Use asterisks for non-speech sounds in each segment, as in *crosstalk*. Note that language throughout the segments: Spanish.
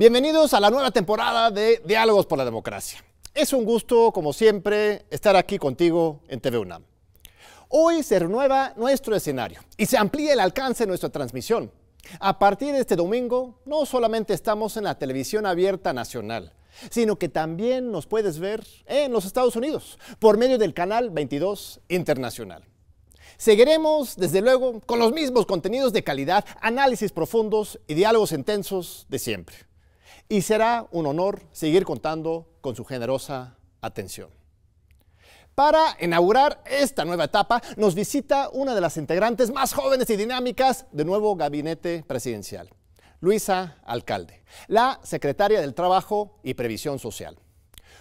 Bienvenidos a la nueva temporada de Diálogos por la Democracia. Es un gusto, como siempre, estar aquí contigo en TV UNAM. Hoy se renueva nuestro escenario y se amplía el alcance de nuestra transmisión. A partir de este domingo, no solamente estamos en la televisión abierta nacional, sino que también nos puedes ver en los Estados Unidos por medio del canal 22 Internacional. Seguiremos, desde luego, con los mismos contenidos de calidad, análisis profundos y diálogos intensos de siempre y será un honor seguir contando con su generosa atención. Para inaugurar esta nueva etapa, nos visita una de las integrantes más jóvenes y dinámicas del nuevo gabinete presidencial, Luisa Alcalde, la secretaria del Trabajo y Previsión Social.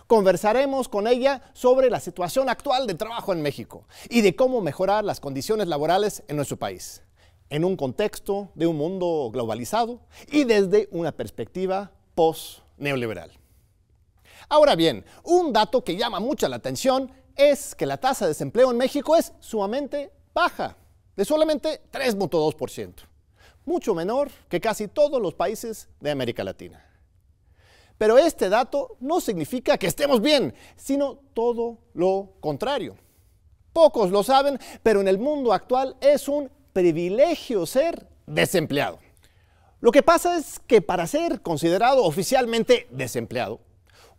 Conversaremos con ella sobre la situación actual de trabajo en México y de cómo mejorar las condiciones laborales en nuestro país, en un contexto de un mundo globalizado y desde una perspectiva post-neoliberal. Ahora bien, un dato que llama mucha la atención es que la tasa de desempleo en México es sumamente baja, de solamente 3.2%, mucho menor que casi todos los países de América Latina. Pero este dato no significa que estemos bien, sino todo lo contrario. Pocos lo saben, pero en el mundo actual es un privilegio ser desempleado. Lo que pasa es que para ser considerado oficialmente desempleado,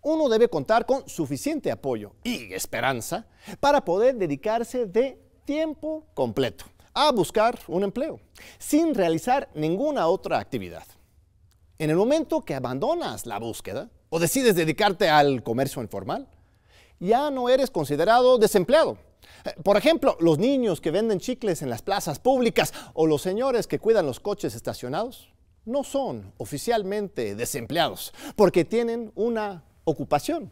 uno debe contar con suficiente apoyo y esperanza para poder dedicarse de tiempo completo a buscar un empleo, sin realizar ninguna otra actividad. En el momento que abandonas la búsqueda o decides dedicarte al comercio informal, ya no eres considerado desempleado. Eh, por ejemplo, los niños que venden chicles en las plazas públicas o los señores que cuidan los coches estacionados no son oficialmente desempleados porque tienen una ocupación.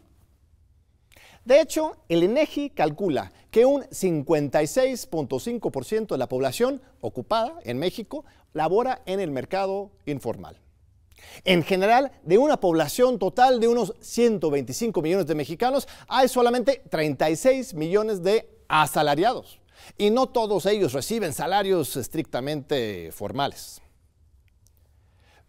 De hecho, el INEGI calcula que un 56.5% de la población ocupada en México labora en el mercado informal. En general, de una población total de unos 125 millones de mexicanos, hay solamente 36 millones de asalariados. Y no todos ellos reciben salarios estrictamente formales.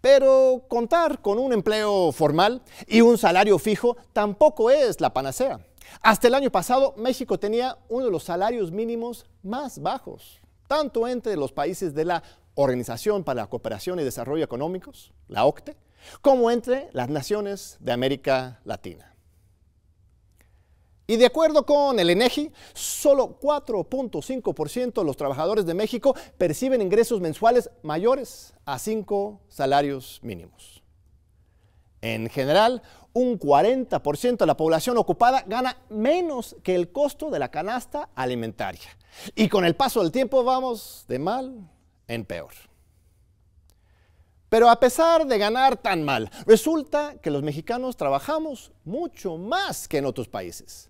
Pero contar con un empleo formal y un salario fijo tampoco es la panacea. Hasta el año pasado, México tenía uno de los salarios mínimos más bajos, tanto entre los países de la Organización para la Cooperación y Desarrollo Económicos, la OCTE, como entre las naciones de América Latina. Y de acuerdo con el ENEGI, solo 4.5% de los trabajadores de México perciben ingresos mensuales mayores a 5 salarios mínimos. En general, un 40% de la población ocupada gana menos que el costo de la canasta alimentaria. Y con el paso del tiempo vamos de mal en peor. Pero a pesar de ganar tan mal, resulta que los mexicanos trabajamos mucho más que en otros países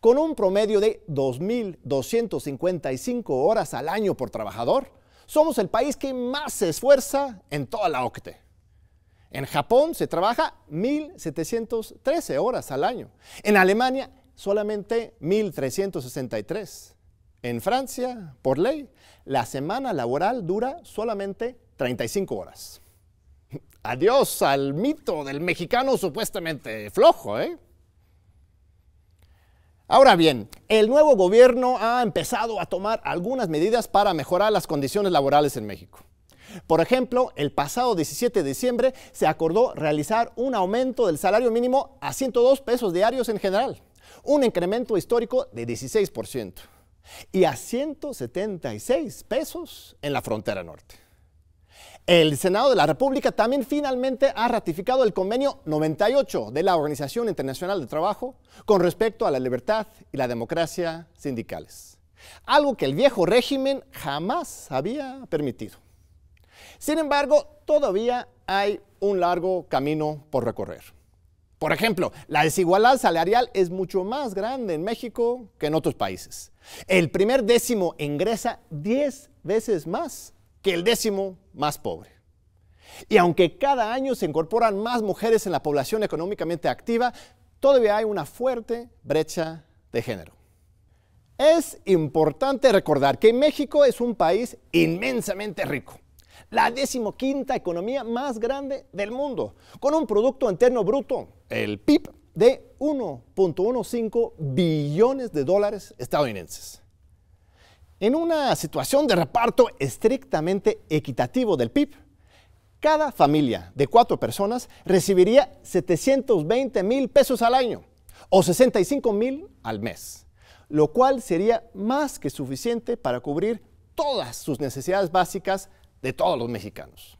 con un promedio de 2.255 horas al año por trabajador, somos el país que más se esfuerza en toda la OCTE. En Japón se trabaja 1.713 horas al año. En Alemania solamente 1.363. En Francia, por ley, la semana laboral dura solamente 35 horas. *laughs* Adiós al mito del mexicano supuestamente flojo, ¿eh? Ahora bien, el nuevo gobierno ha empezado a tomar algunas medidas para mejorar las condiciones laborales en México. Por ejemplo, el pasado 17 de diciembre se acordó realizar un aumento del salario mínimo a 102 pesos diarios en general, un incremento histórico de 16% y a 176 pesos en la frontera norte. El Senado de la República también finalmente ha ratificado el convenio 98 de la Organización Internacional de Trabajo con respecto a la libertad y la democracia sindicales, algo que el viejo régimen jamás había permitido. Sin embargo, todavía hay un largo camino por recorrer. Por ejemplo, la desigualdad salarial es mucho más grande en México que en otros países. El primer décimo ingresa 10 veces más que el décimo más pobre. Y aunque cada año se incorporan más mujeres en la población económicamente activa, todavía hay una fuerte brecha de género. Es importante recordar que México es un país inmensamente rico, la decimoquinta economía más grande del mundo, con un Producto Interno Bruto, el PIB, de 1.15 billones de dólares estadounidenses. En una situación de reparto estrictamente equitativo del PIB, cada familia de cuatro personas recibiría 720 mil pesos al año o 65 mil al mes, lo cual sería más que suficiente para cubrir todas sus necesidades básicas de todos los mexicanos.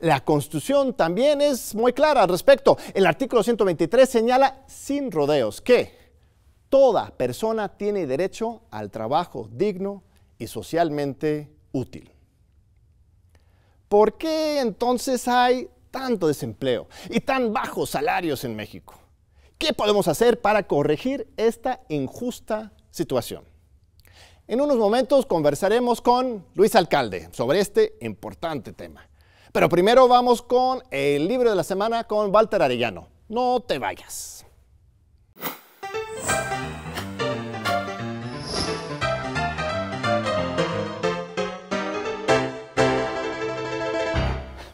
La Constitución también es muy clara al respecto. El artículo 123 señala sin rodeos que Toda persona tiene derecho al trabajo digno y socialmente útil. ¿Por qué entonces hay tanto desempleo y tan bajos salarios en México? ¿Qué podemos hacer para corregir esta injusta situación? En unos momentos conversaremos con Luis Alcalde sobre este importante tema. Pero primero vamos con el libro de la semana con Walter Arellano. No te vayas.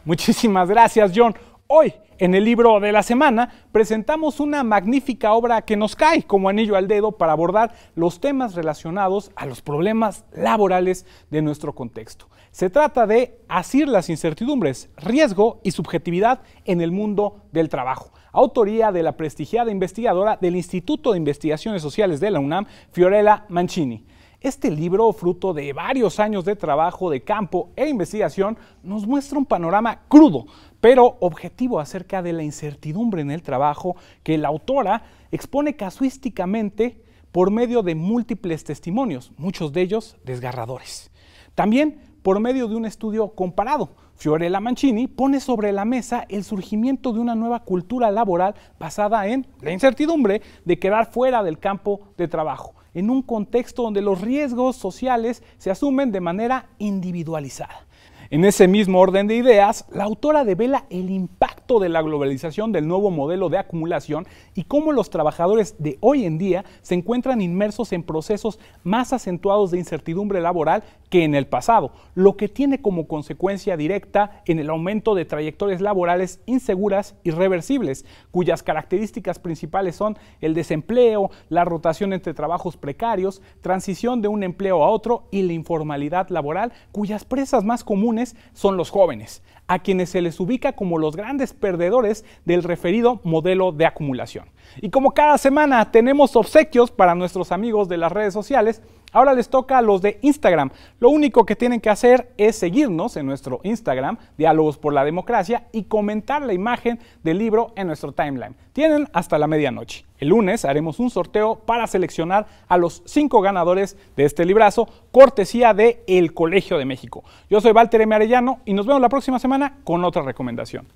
Muchísimas gracias, John. Hoy, en el libro de la semana, presentamos una magnífica obra que nos cae como anillo al dedo para abordar los temas relacionados a los problemas laborales de nuestro contexto. Se trata de Asir las incertidumbres, riesgo y subjetividad en el mundo del trabajo. Autoría de la prestigiada investigadora del Instituto de Investigaciones Sociales de la UNAM, Fiorella Mancini. Este libro, fruto de varios años de trabajo de campo e investigación, nos muestra un panorama crudo, pero objetivo acerca de la incertidumbre en el trabajo que la autora expone casuísticamente por medio de múltiples testimonios, muchos de ellos desgarradores. También por medio de un estudio comparado, Fiorella Mancini pone sobre la mesa el surgimiento de una nueva cultura laboral basada en la incertidumbre de quedar fuera del campo de trabajo, en un contexto donde los riesgos sociales se asumen de manera individualizada. En ese mismo orden de ideas, la autora devela el impacto de la globalización del nuevo modelo de acumulación y cómo los trabajadores de hoy en día se encuentran inmersos en procesos más acentuados de incertidumbre laboral que en el pasado, lo que tiene como consecuencia directa en el aumento de trayectorias laborales inseguras y reversibles, cuyas características principales son el desempleo, la rotación entre trabajos precarios, transición de un empleo a otro y la informalidad laboral, cuyas presas más comunes son los jóvenes, a quienes se les ubica como los grandes perdedores del referido modelo de acumulación. Y como cada semana tenemos obsequios para nuestros amigos de las redes sociales, ahora les toca a los de Instagram. Lo único que tienen que hacer es seguirnos en nuestro Instagram, Diálogos por la Democracia, y comentar la imagen del libro en nuestro timeline. Tienen hasta la medianoche. El lunes haremos un sorteo para seleccionar a los cinco ganadores de este librazo, cortesía de El Colegio de México. Yo soy Walter M. Arellano y nos vemos la próxima semana con otra recomendación.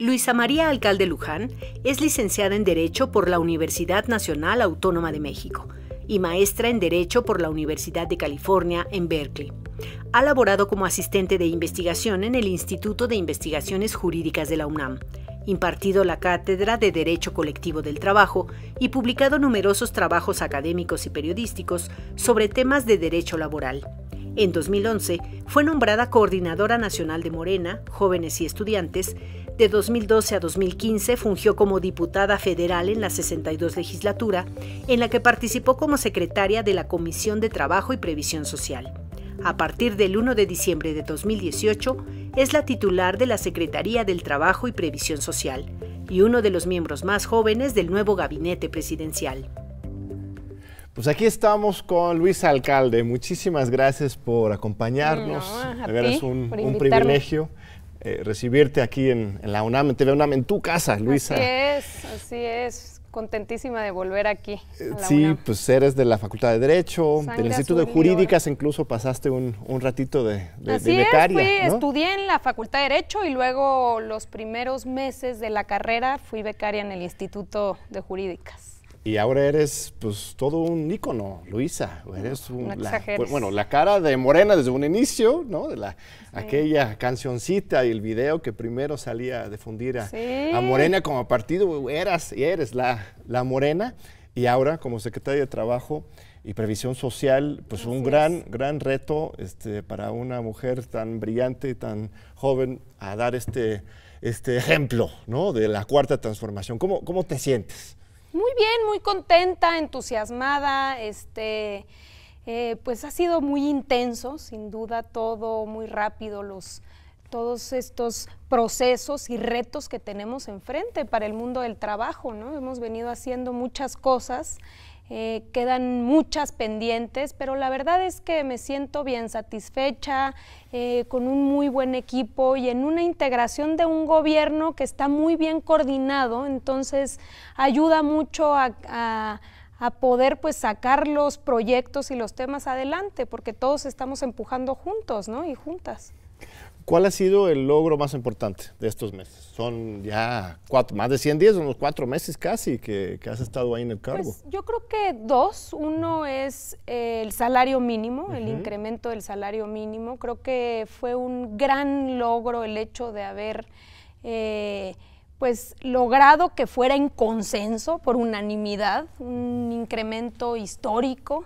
Luisa María Alcalde Luján es licenciada en Derecho por la Universidad Nacional Autónoma de México y maestra en Derecho por la Universidad de California en Berkeley. Ha laborado como asistente de investigación en el Instituto de Investigaciones Jurídicas de la UNAM impartido la Cátedra de Derecho Colectivo del Trabajo y publicado numerosos trabajos académicos y periodísticos sobre temas de derecho laboral. En 2011 fue nombrada Coordinadora Nacional de Morena, Jóvenes y Estudiantes. De 2012 a 2015 fungió como diputada federal en la 62 legislatura, en la que participó como secretaria de la Comisión de Trabajo y Previsión Social a partir del 1 de diciembre de 2018, es la titular de la Secretaría del Trabajo y Previsión Social y uno de los miembros más jóvenes del nuevo gabinete presidencial. Pues aquí estamos con Luisa Alcalde. Muchísimas gracias por acompañarnos. Es un, privilegio eh, recibirte aquí en, la UNAM, en en tu casa, Luisa. Así es, así es contentísima de volver aquí. sí, pues eres de la Facultad de Derecho, del Instituto de Jurídicas, incluso pasaste un, ratito de, de, Así becaria, Es, fui, estudié en la Facultad de Derecho y luego los primeros meses de la carrera fui becaria en el Instituto de Jurídicas. Y ahora eres pues todo un ícono, Luisa. Eres la, pues, bueno, la cara de Morena desde un inicio, ¿no? De la, aquella cancioncita y el video que primero salía a difundir a, Morena como partido, eras y eres la, la Morena. Y ahora como secretaria de Trabajo y Previsión Social, pues un gran, gran reto este, para una mujer tan brillante y tan joven a dar este, este ejemplo, ¿no? De la cuarta transformación. ¿Cómo, cómo te sientes? Muy bien, muy contenta, entusiasmada, este, eh, pues ha sido muy intenso, sin duda, todo muy rápido, los, todos estos procesos y retos que tenemos enfrente para el mundo del trabajo, ¿no? Hemos venido haciendo muchas cosas eh, quedan muchas pendientes, pero la verdad es que me siento bien satisfecha, eh, con un muy buen equipo y en una integración de un gobierno que está muy bien coordinado, entonces ayuda mucho a, a poder pues sacar los proyectos y los temas adelante, porque todos estamos empujando juntos, ¿no? Y juntas. ¿Cuál ha sido el logro más importante de estos meses? Son ya más de 100 días, unos cuatro meses casi que, has estado ahí en el cargo. Pues, yo creo que dos. Uno es eh, el salario mínimo, el incremento del salario mínimo. Creo que fue un gran logro el hecho de haber eh, pues logrado que fuera en consenso, por unanimidad, un incremento histórico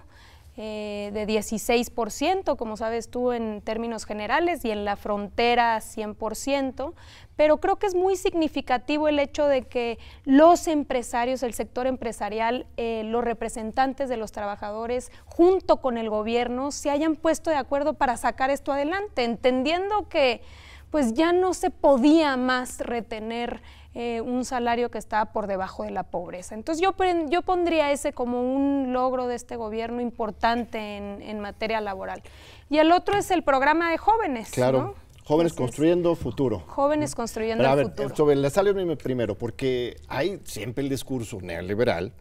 eh, de 16%, como sabes tú, en términos generales, y en la frontera 100%, pero creo que es muy significativo el hecho de que los empresarios, el sector empresarial, eh, los representantes de los trabajadores, junto con el gobierno, se hayan puesto de acuerdo para sacar esto adelante, entendiendo que pues ya no se podía más retener eh, un salario que está por debajo de la pobreza. Entonces yo, yo pondría ese como un logro de este gobierno importante en, materia laboral. Y el otro es el programa de jóvenes. Claro. Jóvenes construyendo futuro. Jóvenes construyendo futuro. a ver, futuro. Sobre la salario primero, porque hay siempre el discurso neoliberal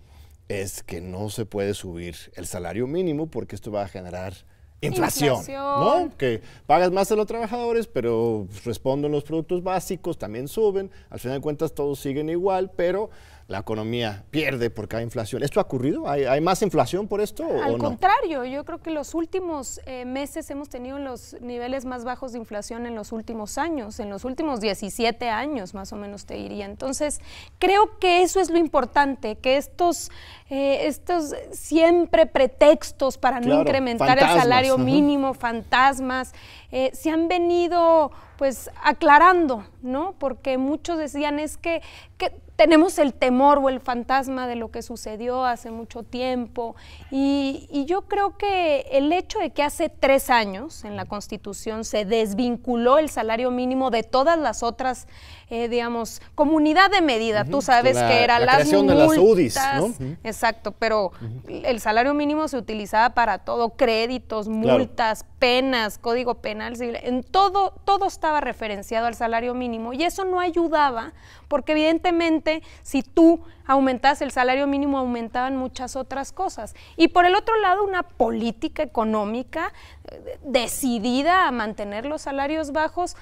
es que no se puede subir el salario mínimo porque esto va a generar inflación, ¿no? Que pagas más a los trabajadores, pero responden los productos básicos, también suben, al final de cuentas todos siguen igual, pero la economía pierde porque hay inflación. ¿Esto ha ocurrido? ¿Hay, más inflación por esto? Al o no? contrario, yo creo que los últimos eh, meses hemos tenido los niveles más bajos de inflación en los últimos años, en los últimos 17 años más o menos te diría. Entonces, creo que eso es lo importante, que estos, eh, estos siempre pretextos para no incrementar el salario mínimo, fantasmas, eh, se han venido pues aclarando, ¿no? Porque muchos decían es que, que tenemos el temor o el fantasma de lo que sucedió hace mucho tiempo. Y, yo creo que el hecho de que hace tres años en la Constitución se desvinculó el salario mínimo de todas las otras eh, digamos, comunidad de medida. Tú sabes que era la las de las UDIs, ¿no? Exacto, pero el salario mínimo se utilizaba para todo, créditos, multas, penas, código penal en todo todo estaba referenciado al salario mínimo y eso no ayudaba porque evidentemente si tú aumentas el salario mínimo aumentaban muchas otras cosas. Y por el otro lado una política económica eh, decidida a mantener los salarios bajos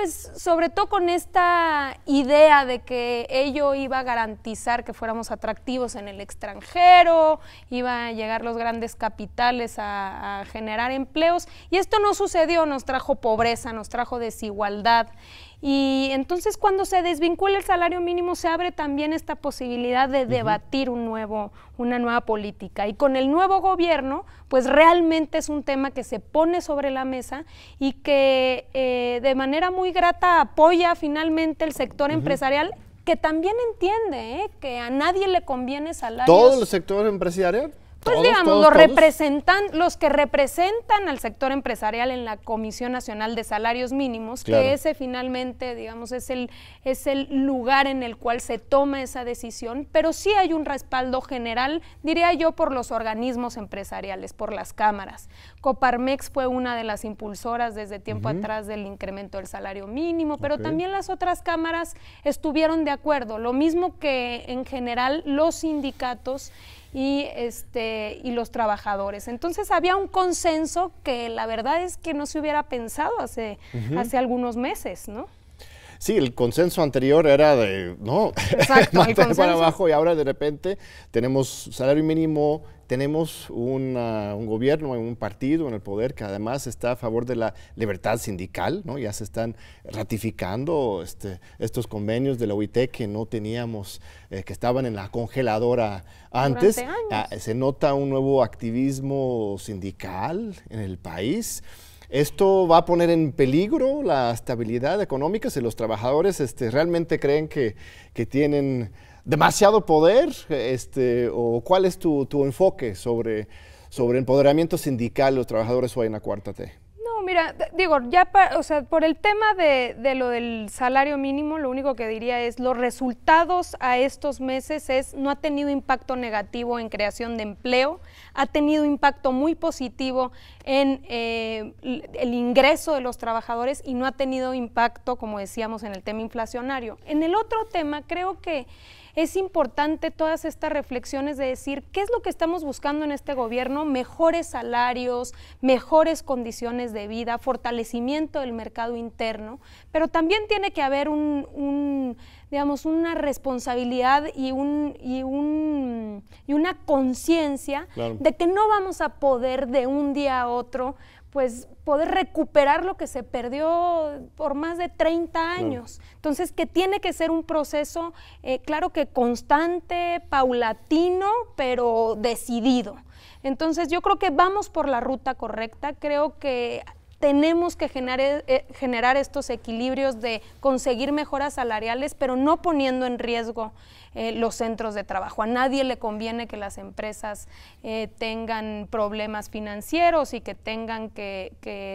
pues sobre todo con esta idea de que ello iba a garantizar que fuéramos atractivos en el extranjero, iba a llegar los grandes capitales a, a generar empleos y esto no sucedió, nos trajo pobreza, nos trajo desigualdad y entonces cuando se desvincula el salario mínimo se abre también esta posibilidad de debatir un nuevo, una nueva política. Y con el nuevo gobierno, pues realmente es un tema que se pone sobre la mesa y que eh, de manera muy grata apoya finalmente el sector empresarial que también entiende eh, que a nadie le conviene salarios. Todos los sectores empresariales pues digamos, los, Representan, los que representan al sector empresarial en la Comisión Nacional de Salarios Mínimos, que ese finalmente, digamos, es el, es el lugar en el cual se toma esa decisión, pero sí hay un respaldo general, diría yo, por los organismos empresariales, por las cámaras. Coparmex fue una de las impulsoras desde tiempo atrás del incremento del salario mínimo, pero también las otras cámaras estuvieron de acuerdo, lo mismo que en general los sindicatos y, este, y los trabajadores. Entonces había un consenso que la verdad es que no se hubiera pensado hace, hace algunos meses, ¿no? sí, el consenso anterior era de, no, *laughs* Exacto, para abajo y ahora de repente tenemos salario mínimo, tenemos un gobierno, un partido en el poder que además está a favor de la libertad sindical, ¿no? ya se están ratificando este, estos convenios de la OIT e que no teníamos, eh, que estaban en la congeladora antes. Ah, se nota un nuevo activismo sindical en el país. ¿Esto va a poner en peligro la estabilidad económica si los trabajadores este, realmente creen que, que tienen demasiado poder? Este, ¿O cuál es tu, enfoque sobre, sobre empoderamiento sindical de los trabajadores hoy en la cuarta T? No, mira, digo, ya o sea, por el tema de, lo del salario mínimo, lo único que diría es los resultados a estos meses es no ha tenido impacto negativo en creación de empleo, ha tenido impacto muy positivo en eh, el ingreso de los trabajadores y no ha tenido impacto, como decíamos, en el tema inflacionario. En el otro tema, creo que es importante todas estas reflexiones de decir qué es lo que estamos buscando en este gobierno, mejores salarios, mejores condiciones de vida, fortalecimiento del mercado interno, pero también tiene que haber un, digamos, una responsabilidad y, un, y, un, y una conciencia de que no vamos a poder de un día a otro pues poder recuperar lo que se perdió por más de 30 años. Entonces, que tiene que ser un proceso, eh, claro que constante, paulatino, pero decidido. Entonces, yo creo que vamos por la ruta correcta, creo que tenemos que generar, eh, generar estos equilibrios de conseguir mejoras salariales, pero no poniendo en riesgo eh, los centros de trabajo. A nadie le conviene que las empresas eh, tengan problemas financieros y que tengan que,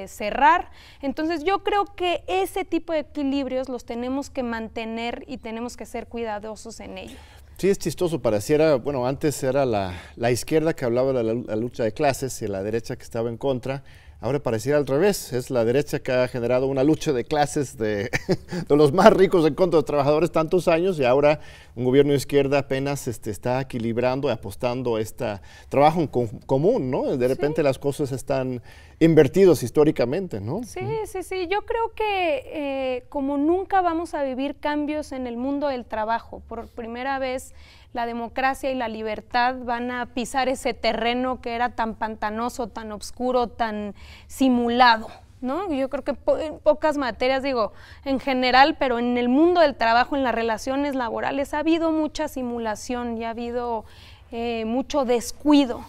cerrar. Entonces yo creo que ese tipo de equilibrios los tenemos que mantener y tenemos que ser cuidadosos en ello. Sí, es chistoso, pareciera, bueno, antes era la, izquierda que hablaba de la lucha de clases y la derecha que estaba en contra Ahora pareciera al revés, es la derecha que ha generado una lucha de clases de, *laughs* los más ricos en contra de trabajadores tantos años y ahora un gobierno de izquierda apenas este, está equilibrando y apostando a este trabajo común, ¿no? De repente las cosas están invertidas históricamente, ¿no? Sí, sí, sí. Yo creo que eh, como nunca vamos a vivir cambios en el mundo del trabajo, por primera vez la democracia y la libertad van a pisar ese terreno que era tan pantanoso, tan oscuro, tan simulado. ¿No? Yo creo que en pocas materias, digo, en general, pero en el mundo del trabajo, en las relaciones laborales, ha habido mucha simulación y ha habido eh, mucho descuido.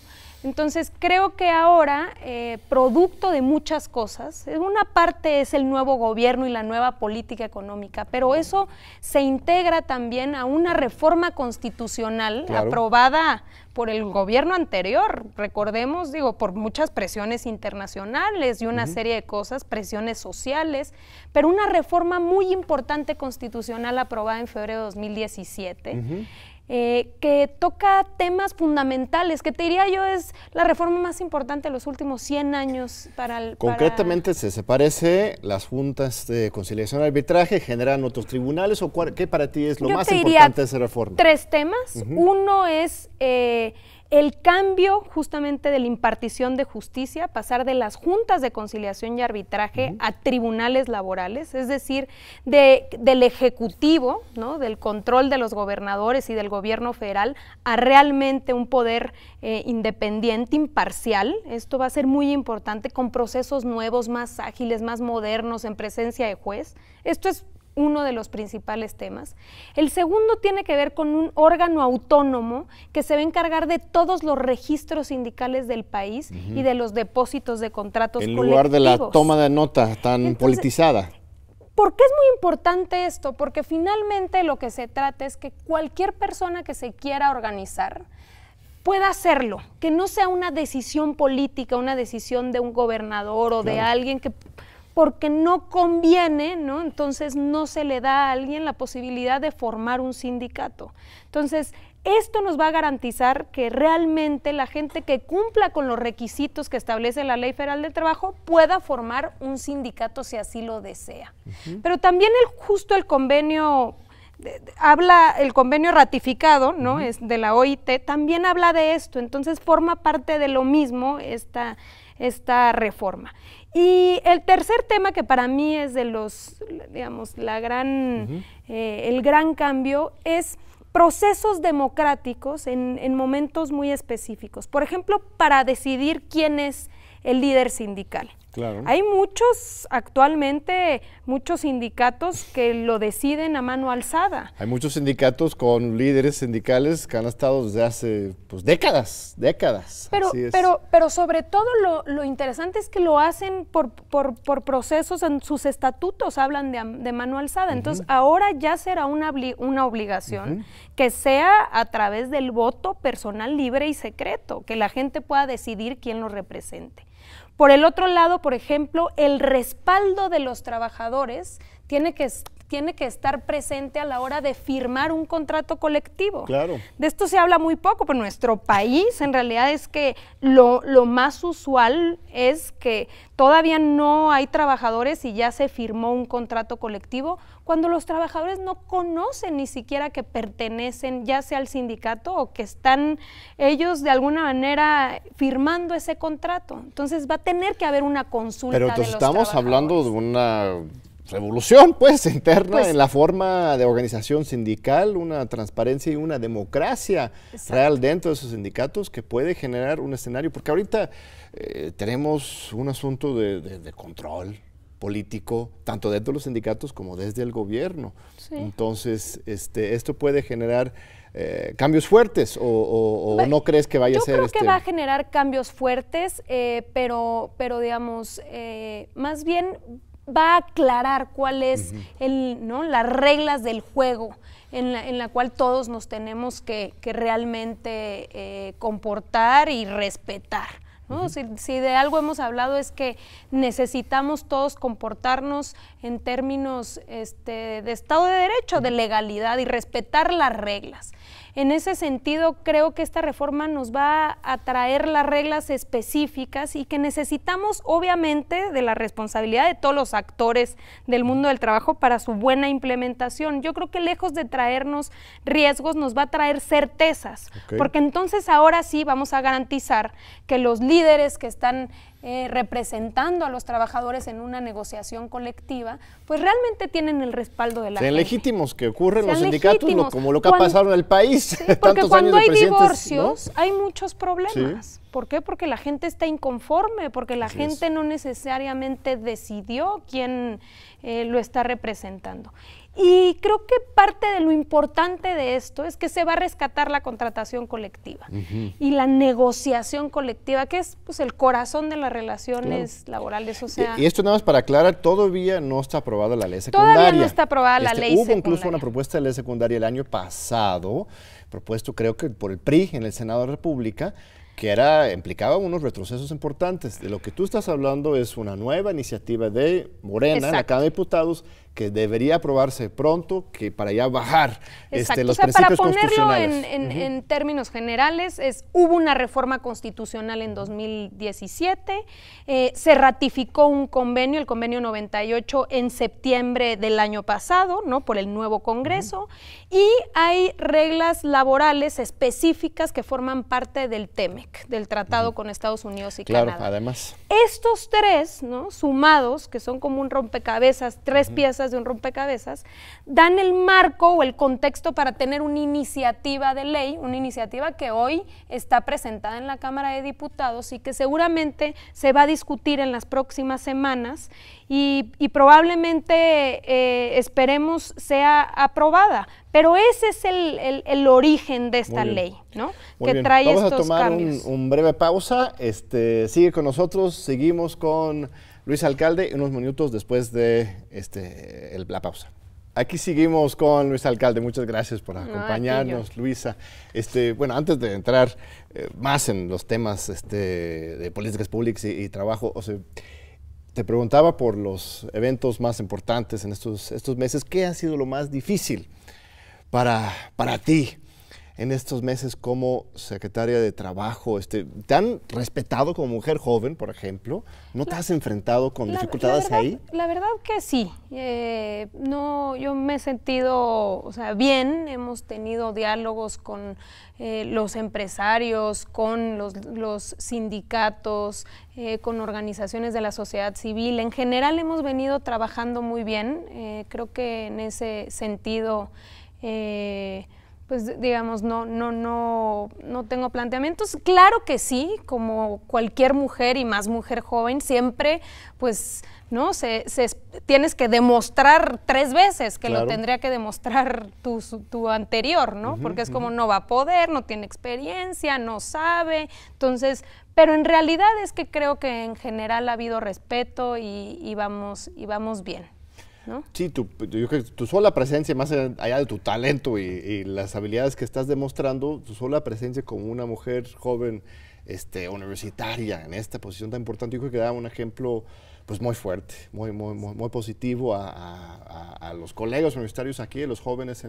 Entonces creo que ahora, eh, producto de muchas cosas, una parte es el nuevo gobierno y la nueva política económica, pero eso se integra también a una reforma constitucional aprobada por el gobierno anterior, recordemos, digo, por muchas presiones internacionales y una serie de cosas, presiones sociales, pero una reforma muy importante constitucional aprobada en febrero de 2017. Eh, que toca temas fundamentales, que te diría yo es la reforma más importante de los últimos 100 años para el... Concretamente se, se parece, las juntas de conciliación y arbitraje generan otros tribunales, o qué para ti es lo más importante de esa reforma? Tres temas. Uno es... Eh, el cambio justamente de la impartición de justicia, pasar de las juntas de conciliación y arbitraje a tribunales laborales, es decir, del ejecutivo, ¿no? del control de los gobernadores y del gobierno federal, a realmente un poder eh, independiente, imparcial. Esto va a ser muy importante con procesos nuevos, más ágiles, más modernos, en presencia de juez. Esto es uno de los principales temas. El segundo tiene que ver con un órgano autónomo que se va a encargar de todos los registros sindicales del país y de los depósitos de contratos en En lugar de la toma de nota tan politizada. ¿Por qué es muy importante esto? Porque finalmente lo que se trata es que cualquier persona que se quiera organizar, pueda hacerlo, que no sea una decisión política, una decisión de un gobernador o de alguien que porque no conviene, ¿no? Entonces no se le da a alguien la posibilidad de formar un sindicato. Entonces, esto nos va a garantizar que realmente la gente que cumpla con los requisitos que establece la Ley Federal del Trabajo pueda formar un sindicato si así lo desea. Pero también el, justo el convenio habla el convenio ratificado, ¿no? es de la OIT, también habla de esto, entonces forma parte de lo mismo esta, esta reforma. Y el tercer tema que para mí es de los, digamos, la gran, eh, el gran cambio es procesos democráticos en, momentos muy específicos. Por ejemplo, para decidir quién es el líder sindical. Hay muchos, actualmente, muchos sindicatos que lo deciden a mano alzada. Hay muchos sindicatos con líderes sindicales que han estado desde hace pues, décadas, décadas. Pero, pero, pero sobre todo lo, interesante es que lo hacen por, procesos, en sus estatutos hablan de, mano alzada. Entonces, ahora ya será una, una obligación que sea a través del voto personal libre y secreto, que la gente pueda decidir quién lo represente. Por el otro lado, por ejemplo, el respaldo de los trabajadores tiene que tiene que estar presente a la hora de firmar un contrato colectivo. Claro. De esto se habla muy poco, pero nuestro país en realidad es que lo, lo más usual es que todavía no hay trabajadores y ya se firmó un contrato colectivo cuando los trabajadores no conocen ni siquiera que pertenecen ya sea al sindicato o que están ellos de alguna manera firmando ese contrato. Entonces va a tener que haber una consulta. Pero entonces estamos hablando de una revolución, pues, interna pues en la forma de organización sindical, una transparencia y una democracia real dentro de esos sindicatos que puede generar un escenario, porque ahorita eh, tenemos un asunto de, control político, tanto dentro de los sindicatos como desde el gobierno. Entonces, este, esto puede generar eh, cambios fuertes o, no crees que vaya a ser... Yo creo que este va a generar cambios fuertes, eh, pero, pero digamos, más bien va a aclarar cuáles es las reglas del juego en la, cual todos nos tenemos que, realmente eh, comportar y respetar. si, de algo hemos hablado es que necesitamos todos comportarnos en términos este, de Estado de Derecho, de legalidad y respetar las reglas. En ese sentido, creo que esta reforma nos va a traer las reglas específicas y que necesitamos, obviamente, de la responsabilidad de todos los actores del mundo del trabajo para su buena implementación. Yo creo que lejos de traernos riesgos, nos va a traer certezas, porque entonces ahora sí vamos a garantizar que los líderes que están eh, representando a los trabajadores en una negociación colectiva, pues realmente tienen el respaldo de la gente. legítimos que ocurren los sindicatos, como lo que ha pasado en el país. *laughs* porque cuando hay divorcios hay muchos problemas. ¿Por qué? Porque la gente está inconforme, porque la gente no necesariamente decidió quién eh, lo está representando. Y creo que parte de lo importante de esto es que se va a rescatar la contratación colectiva y la negociación colectiva, que es pues, el corazón de las relaciones laborales. sociales y, esto nada más para aclarar, todavía no está aprobada la ley secundaria. Todavía no está aprobada la este, ley secundaria. Hubo incluso una propuesta de ley secundaria el año pasado, propuesto creo que por el PRI en el Senado de la República, que era, implicaba unos retrocesos importantes. De lo que tú estás hablando es una nueva iniciativa de Morena la de Diputados que debería aprobarse pronto, que para ya bajar este, los o sea, para ponerlo en, términos generales, hubo una reforma constitucional en 2017, eh, se ratificó un convenio, el convenio 98, en septiembre del año pasado, ¿no? Por el nuevo Congreso, y hay reglas laborales específicas que forman parte del TEMEC, del Tratado con Estados Unidos y Canadá. Claro, además. Estos tres, Sumados, que son como un rompecabezas, tres piezas de un rompecabezas, dan el marco o el contexto para tener una iniciativa de ley, una iniciativa que hoy está presentada en la Cámara de Diputados y que seguramente se va a discutir en las próximas semanas y, probablemente eh, esperemos sea aprobada. Pero ese es el, origen de esta ley, ¿no? que trae Vamos a tomar Un, un breve pausa. Este, sigue con nosotros, seguimos con Luis Alcalde, unos minutos después de este, la pausa. Aquí seguimos con Luis Alcalde. Muchas gracias por acompañarnos, Luisa. Este, bueno, antes de entrar eh, más en los temas este, de políticas públicas y, trabajo, te preguntaba por los eventos más importantes en estos, estos meses. ¿Qué ha sido lo más difícil para, para ti en estos meses como secretaria de trabajo? Este, ¿Te han respetado como mujer joven, por ejemplo? ¿No te has enfrentado con dificultades ahí? La verdad que sí. Eh, no, yo me he sentido o sea, bien. Hemos tenido diálogos con eh, los empresarios, con los, sindicatos, eh, con organizaciones de la sociedad civil. En general hemos venido trabajando muy bien. creo que en ese sentido pues digamos, no, no, no, no tengo planteamientos. Claro que sí, como cualquier mujer y más mujer joven, siempre, pues, ¿no? Se, tienes que demostrar tres veces que lo tendría que demostrar tu, tu anterior, ¿no? Porque es como no va a poder, no tiene experiencia, no sabe. Entonces, pero en realidad es que creo que en general ha habido respeto y vamos, y vamos bien. Sí, tu, yo creo que tu sola presencia, más allá de tu talento y, las habilidades que estás demostrando, tu sola presencia como una mujer joven este, universitaria en esta posición tan importante, yo creo que da un ejemplo pues muy fuerte, muy, muy, muy, positivo a, los colegas universitarios aquí, a los jóvenes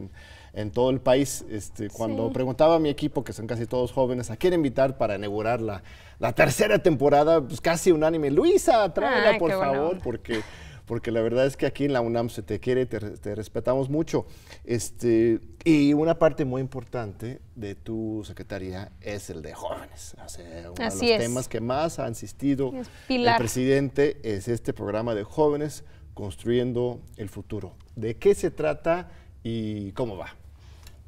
en, todo el país. Este, cuando preguntaba a mi equipo, que son casi todos jóvenes, a quién invitar para inaugurar la, la tercera temporada, pues casi unánime, Luisa, tráela ah, por favor, porque porque la verdad es que aquí en la UNAM se te quiere, te, respetamos mucho. Este, y una parte muy importante de tu secretaría es el de jóvenes. O sea, uno de los temas que más ha insistido el presidente es este programa de jóvenes construyendo el futuro. ¿De qué se trata y cómo va?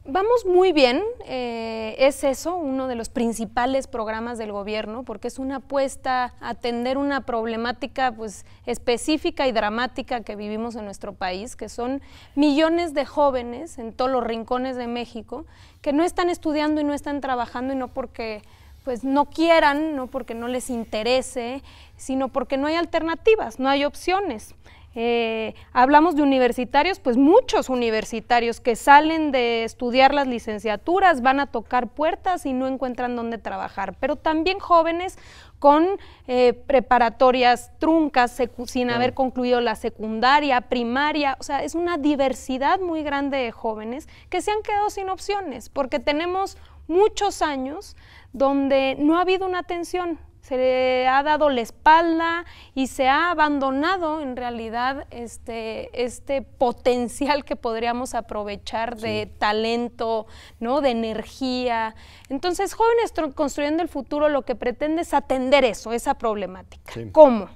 Vamos muy bien, eh, es eso, uno de los principales programas del gobierno, porque es una apuesta a atender una problemática pues, específica y dramática que vivimos en nuestro país, que son millones de jóvenes en todos los rincones de México que no están estudiando y no están trabajando y no porque pues no quieran, no porque no les interese, sino porque no hay alternativas, no hay opciones. Eh, hablamos de universitarios, pues muchos universitarios que salen de estudiar las licenciaturas van a tocar puertas y no encuentran dónde trabajar, pero también jóvenes con eh, preparatorias truncas, sin haber concluido la secundaria, primaria, o sea, es una diversidad muy grande de jóvenes que se han quedado sin opciones, porque tenemos muchos años donde no ha habido una atención se le ha dado la espalda y se ha abandonado en realidad este, este potencial que podríamos aprovechar de talento, ¿no? de energía. Entonces, Jóvenes Construyendo el Futuro lo que pretende es atender eso, esa problemática. ¿Cómo?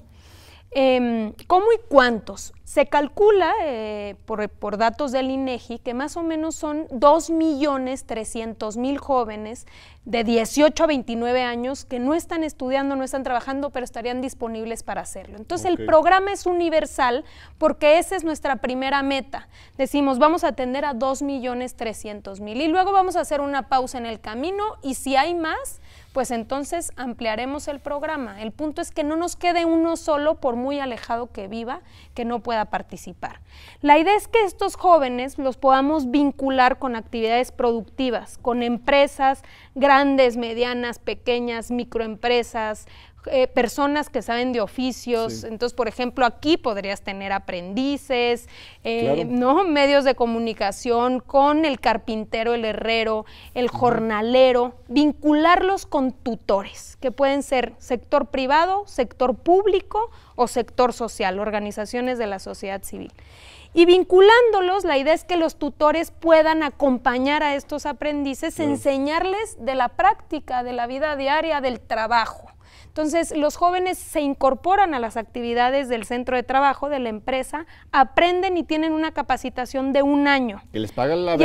Em, ¿Cómo y cuántos? Se calcula eh, por, datos del INEGI que más o menos son 2.300.000 jóvenes de 18 a 29 años que no están estudiando, no están trabajando, pero estarían disponibles para hacerlo. Entonces el programa es universal porque esa es nuestra primera meta. Decimos, vamos a atender a 2.300.000 y luego vamos a hacer una pausa en el camino y si hay más, pues entonces ampliaremos el programa. El punto es que no nos quede uno solo, por muy alejado que viva, que no pueda participar. La idea es que estos jóvenes los podamos vincular con actividades productivas, con empresas grandes, medianas, pequeñas, microempresas, eh, personas que saben de oficios. Entonces, por ejemplo, aquí podrías tener aprendices, eh, ¿no? Medios de comunicación con el carpintero, el herrero, el jornalero, vincularlos con tutores, que pueden ser sector privado, sector público o sector social, organizaciones de la sociedad civil. Y vinculándolos, la idea es que los tutores puedan acompañar a estos aprendices, enseñarles de la práctica, de la vida diaria, del trabajo. Entonces, los jóvenes se incorporan a las actividades del centro de trabajo, de la empresa, aprenden y tienen una capacitación de un año. Y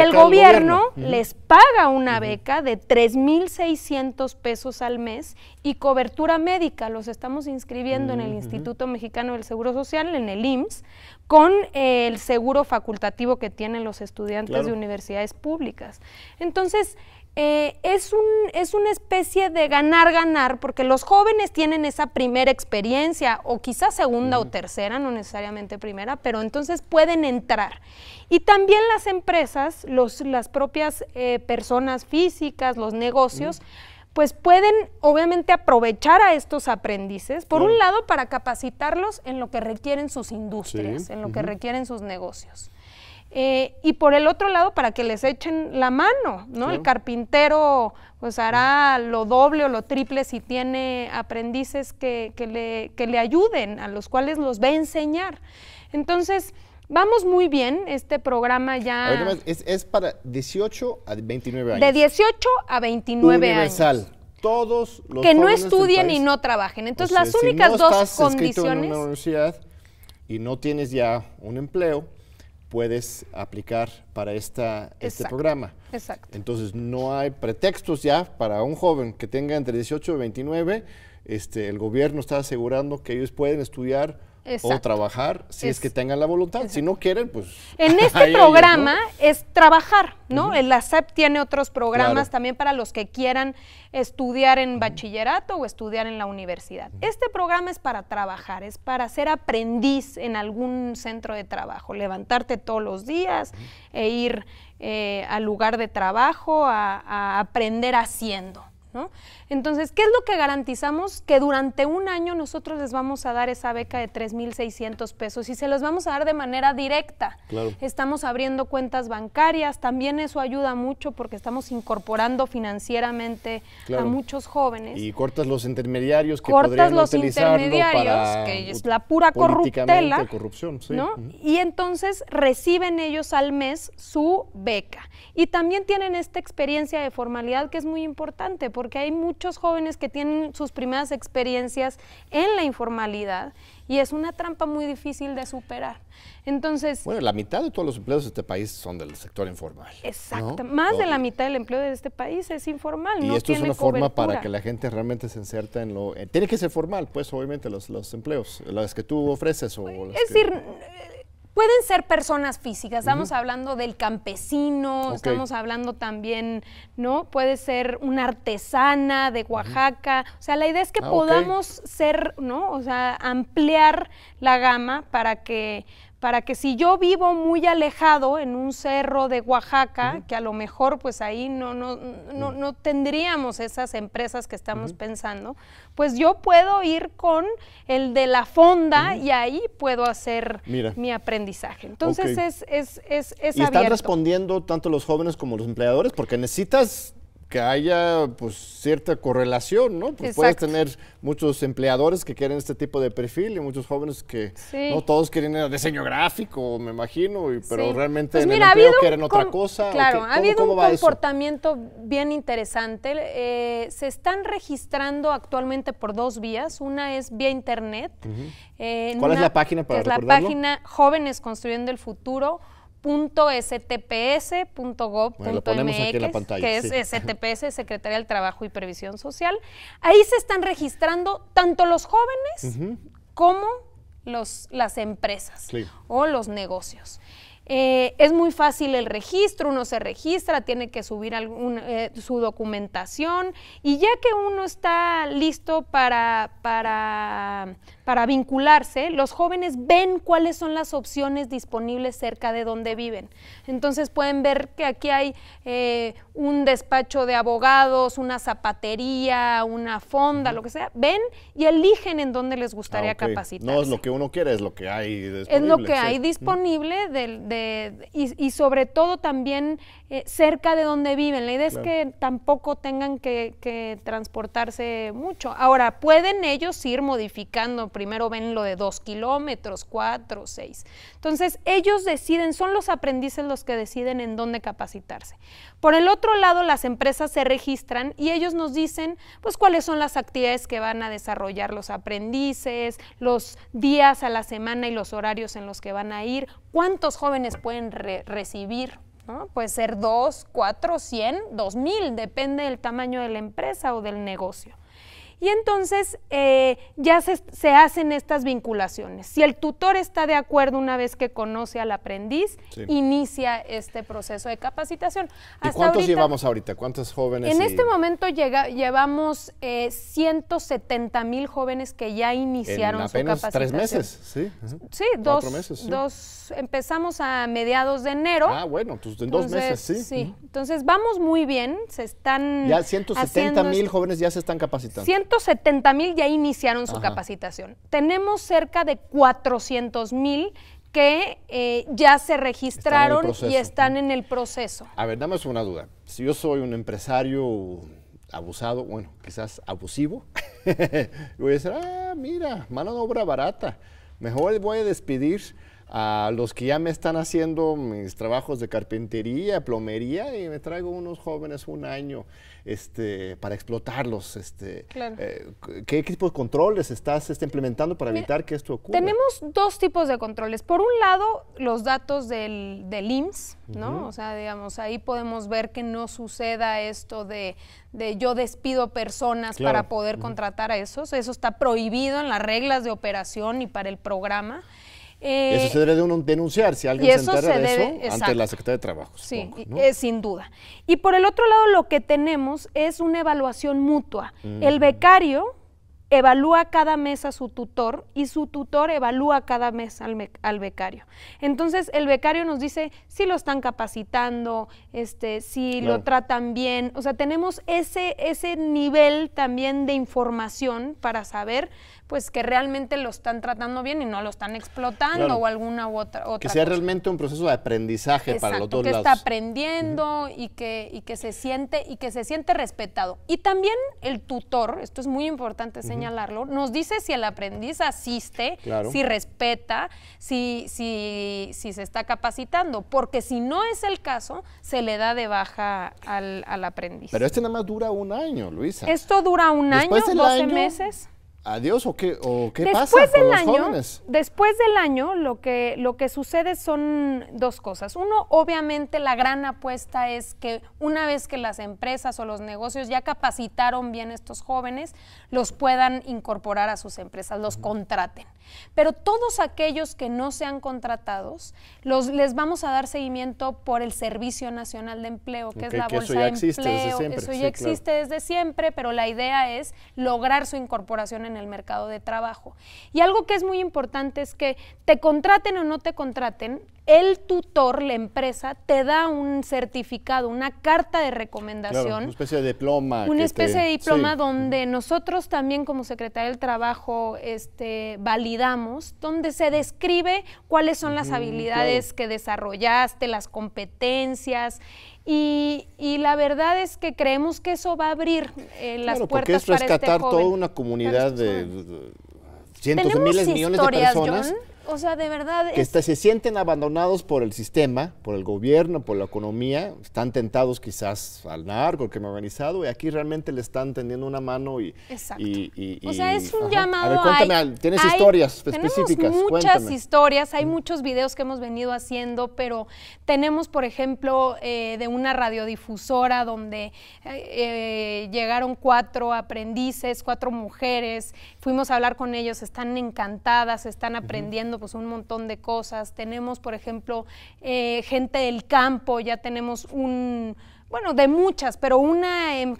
el gobierno, les paga una beca de 3.600 pesos al mes y cobertura médica. Los estamos inscribiendo en el Instituto Mexicano del Seguro Social, en el IMSS, con eh, el seguro facultativo que tienen los estudiantes de universidades públicas. Entonces, eh, es, un, es una especie de ganar-ganar, porque los jóvenes tienen esa primera experiencia, o quizás segunda o tercera, no necesariamente primera, pero entonces pueden entrar. Y también las empresas, los, las propias eh, personas físicas, los negocios, pues pueden obviamente aprovechar a estos aprendices, por un lado, para capacitarlos en lo que requieren sus industrias, en lo que requieren sus negocios. Eh, y por el otro lado, para que les echen la mano, ¿no? El carpintero pues hará lo doble o lo triple si tiene aprendices que, que, le, que le ayuden, a los cuales los va a enseñar. Entonces, Vamos muy bien, este programa ya... es, para 18 a 29 años. De 18 a 29 años. Todos Que no estudien y no trabajen. Entonces, las únicas si dos estás condiciones... En una universidad y no tienes ya un empleo, puedes aplicar para esta, este programa. Exacto. Entonces no hay pretextos ya para un joven que tenga entre 18 y 29, este, el gobierno está asegurando que ellos pueden estudiar o trabajar si es, que tengan la voluntad. Si no quieren, pues... En *laughs* este programa es trabajar, ¿no? el ASEP tiene otros programas también para los que quieran estudiar en bachillerato o estudiar en la universidad. Este programa es para trabajar, es para ser aprendiz en algún centro de trabajo, levantarte todos los días e ir eh, al lugar de trabajo a, a aprender haciendo, ¿no? Entonces, ¿qué es lo que garantizamos? Que durante un año nosotros les vamos a dar esa beca de 3.600 pesos y se los vamos a dar de manera directa. Claro. Estamos abriendo cuentas bancarias, también eso ayuda mucho porque estamos incorporando financieramente a muchos jóvenes. Y cortas los intermediarios que cortas los intermediarios, que es la pura corruptela, corrupción, sí. ¿no? Y entonces reciben ellos al mes su beca. Y también tienen esta experiencia de formalidad que es muy importante porque hay muchos muchos jóvenes que tienen sus primeras experiencias en la informalidad y es una trampa muy difícil de superar. Entonces. Bueno, la mitad de todos los empleos de este país son del sector informal. Exacto. Más de la mitad del empleo de este país es informal. Y esto es una forma para que la gente realmente se inserta en lo. Eh, tiene que ser formal, pues, obviamente, los, empleos, las que tú ofreces. O es decir, Pueden ser personas físicas, estamos hablando del campesino, estamos hablando también, ¿no? Puede ser una artesana de Oaxaca, o sea, la idea es que ah, podamos ser, ¿no? O sea, ampliar la gama para que para que si yo vivo muy alejado en un cerro de Oaxaca, que a lo mejor pues ahí no, no, no, tendríamos esas empresas que estamos pensando, pues yo puedo ir con el de la fonda y ahí puedo hacer mi aprendizaje. Entonces es, es, es, Y están respondiendo tanto los jóvenes como los empleadores porque necesitas que haya pues cierta correlación, ¿no? Pues, puedes tener muchos empleadores que quieren este tipo de perfil y muchos jóvenes que no todos quieren diseño gráfico, me imagino, pero realmente pues en el empleo quieren otra cosa. Claro, ha habido un comportamiento bien interesante. Eh, se están registrando actualmente por dos vías. Una es vía internet. Eh, ¿Cuál es la página para Es la página Jóvenes Construyendo el Futuro stps.gov.mx, que es eh, STPS, Secretaría del Trabajo y Previsión Social. Ahí se están registrando tanto los jóvenes como los, las empresas o los negocios. Eh, es muy fácil el registro, uno se registra, tiene que subir eh, su documentación y ya que uno está listo para, para para vincularse, los jóvenes ven cuáles son las opciones disponibles cerca de donde viven. Entonces pueden ver que aquí hay eh, un despacho de abogados, una zapatería, una fonda, lo que sea. Ven y eligen en dónde les gustaría ah, capacitarse. No es lo que uno quiere, es lo que hay disponible. Es lo que hay disponible y, sobre todo también eh, cerca de donde viven. La idea es que tampoco tengan que, que transportarse mucho. Ahora, pueden ellos ir modificando primero ven lo de dos kilómetros, cuatro, seis. Entonces, ellos deciden, son los aprendices los que deciden en dónde capacitarse. Por el otro lado, las empresas se registran y ellos nos dicen, pues, cuáles son las actividades que van a desarrollar los aprendices, los días a la semana y los horarios en los que van a ir, cuántos jóvenes pueden recibir Puede ser dos, cuatro, cien, dos mil, depende del tamaño de la empresa o del negocio. Y entonces eh, ya se, hacen estas vinculaciones. Si el tutor está de acuerdo una vez que conoce al aprendiz, inicia este proceso de capacitación. ¿Y cuántos llevamos ahorita? ¿Cuántos jóvenes? En este momento llevamos 170 eh, mil jóvenes que ya iniciaron capacitación. tres meses, sí. Sí, dos, meses, dos. Empezamos a mediados de enero. Ah, bueno, pues en dos meses, sí. entonces vamos muy bien. Se están. Ya 170 mil jóvenes ya se están capacitando. 170 mil ya iniciaron su capacitación. Tenemos cerca de 400 mil que eh, ya se registraron y están en el proceso. A ver, dame una duda. Si yo soy un empresario abusado, bueno, quizás abusivo, *laughs* voy a decir, ah, mira, mano de obra barata, mejor voy a despedir a los que ya me están haciendo mis trabajos de carpintería, plomería, y me traigo unos jóvenes un año este, para explotarlos. Este, eh, ¿Qué tipo de controles estás este, implementando para evitar que esto ocurra? Tenemos dos tipos de controles. Por un lado, los datos del, del IMSS, ¿no? O sea, digamos, ahí podemos ver que no suceda esto de, yo despido personas para poder contratar a esos. Eso está prohibido en las reglas de operación y para el programa. Eh, eso se debe de denunciar si alguien se entera de eso ante la Secretaría de Trabajo. sí, eh, sin duda. Y por el otro lado, lo que tenemos es una evaluación mutua. El becario evalúa cada mes a su tutor y su tutor evalúa cada mes al, becario. Entonces el becario nos dice si lo están capacitando, este, si lo tratan bien, o sea, tenemos ese, ese nivel también de información para saber pues que realmente lo están tratando bien y no lo están explotando o alguna u otra, Que sea realmente un proceso de aprendizaje para los dos que está aprendiendo y, que, que se siente y que se siente respetado. Y también el tutor, esto es muy importante señalarlo, nos dice si el aprendiz asiste, si respeta, si, si, si se está capacitando, porque si no es el caso, se le da de baja al, al aprendiz. Pero este nada más dura un año, Luisa. Esto dura un año, 12 año, meses adiós o qué, o qué pasa con los jóvenes? Después del año, lo que, lo que sucede son dos cosas. Uno, obviamente, la gran apuesta es que una vez que las empresas o los negocios ya capacitaron bien estos jóvenes, los puedan incorporar a sus empresas, los contraten. Pero todos aquellos que no sean contratados, los, les vamos a dar seguimiento por el Servicio Nacional de Empleo, que es la bolsa de empleo. Eso ya existe, Eso ya existe desde siempre, pero la idea es lograr su incorporación en en el mercado de trabajo. Y algo que es muy importante es que te contraten o no te contraten, el tutor, la empresa, te da un certificado, una carta de recomendación. una especie de diploma. Una especie de diploma donde nosotros también como secretaria del Trabajo este, validamos, donde se describe cuáles son las habilidades que desarrollaste, las competencias. Y, la verdad es que creemos que eso va a abrir eh, las puertas para este joven. porque es rescatar toda una comunidad de, cientos de miles, millones de personas. John? O sea, de verdad. Que se sienten abandonados por el sistema, por el gobierno, por la economía. Están tentados quizás al narco, me ha organizado, y aquí realmente le están tendiendo una mano y. Exacto. o sea, es un llamado. tienes historias específicas. Tenemos muchas historias, hay muchos videos que hemos venido haciendo, pero tenemos, por ejemplo, eh, de una radiodifusora donde eh, eh, llegaron cuatro aprendices, cuatro mujeres. Fuimos a hablar con ellos, están encantadas, están aprendiendo pues un montón de cosas. Tenemos, por ejemplo, eh, gente del campo, ya tenemos un, bueno, de muchas, pero una en,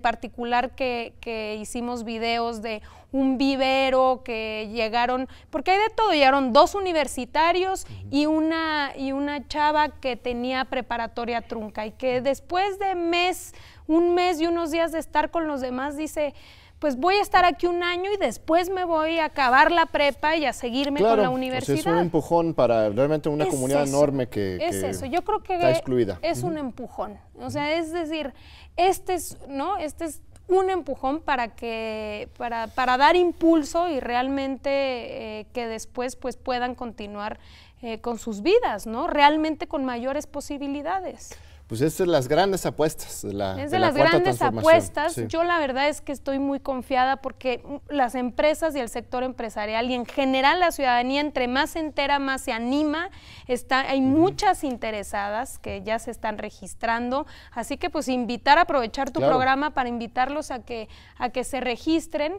particular que, que, hicimos videos de un vivero que llegaron, porque hay de todo, llegaron dos universitarios y una, y una chava que tenía preparatoria trunca y que después de mes, un mes y unos días de estar con los demás dice, pues voy a estar aquí un año y después me voy a acabar la prepa y a seguirme con la universidad. es un empujón para realmente una comunidad enorme que, es eso. Yo creo que está excluida. Es un empujón. O sea, es decir, este es, ¿no? Este es un empujón para que para, para dar impulso y realmente eh, que después pues puedan continuar eh, con sus vidas, ¿no? Realmente con mayores posibilidades. Pues es las grandes apuestas. De la, es de, las grandes apuestas. Yo la verdad es que estoy muy confiada porque mm, las empresas y el sector empresarial y en general la ciudadanía entre más se entera, más se anima. Está, hay muchas interesadas que ya se están registrando. Así que pues invitar, a aprovechar tu programa para invitarlos a que, a que se registren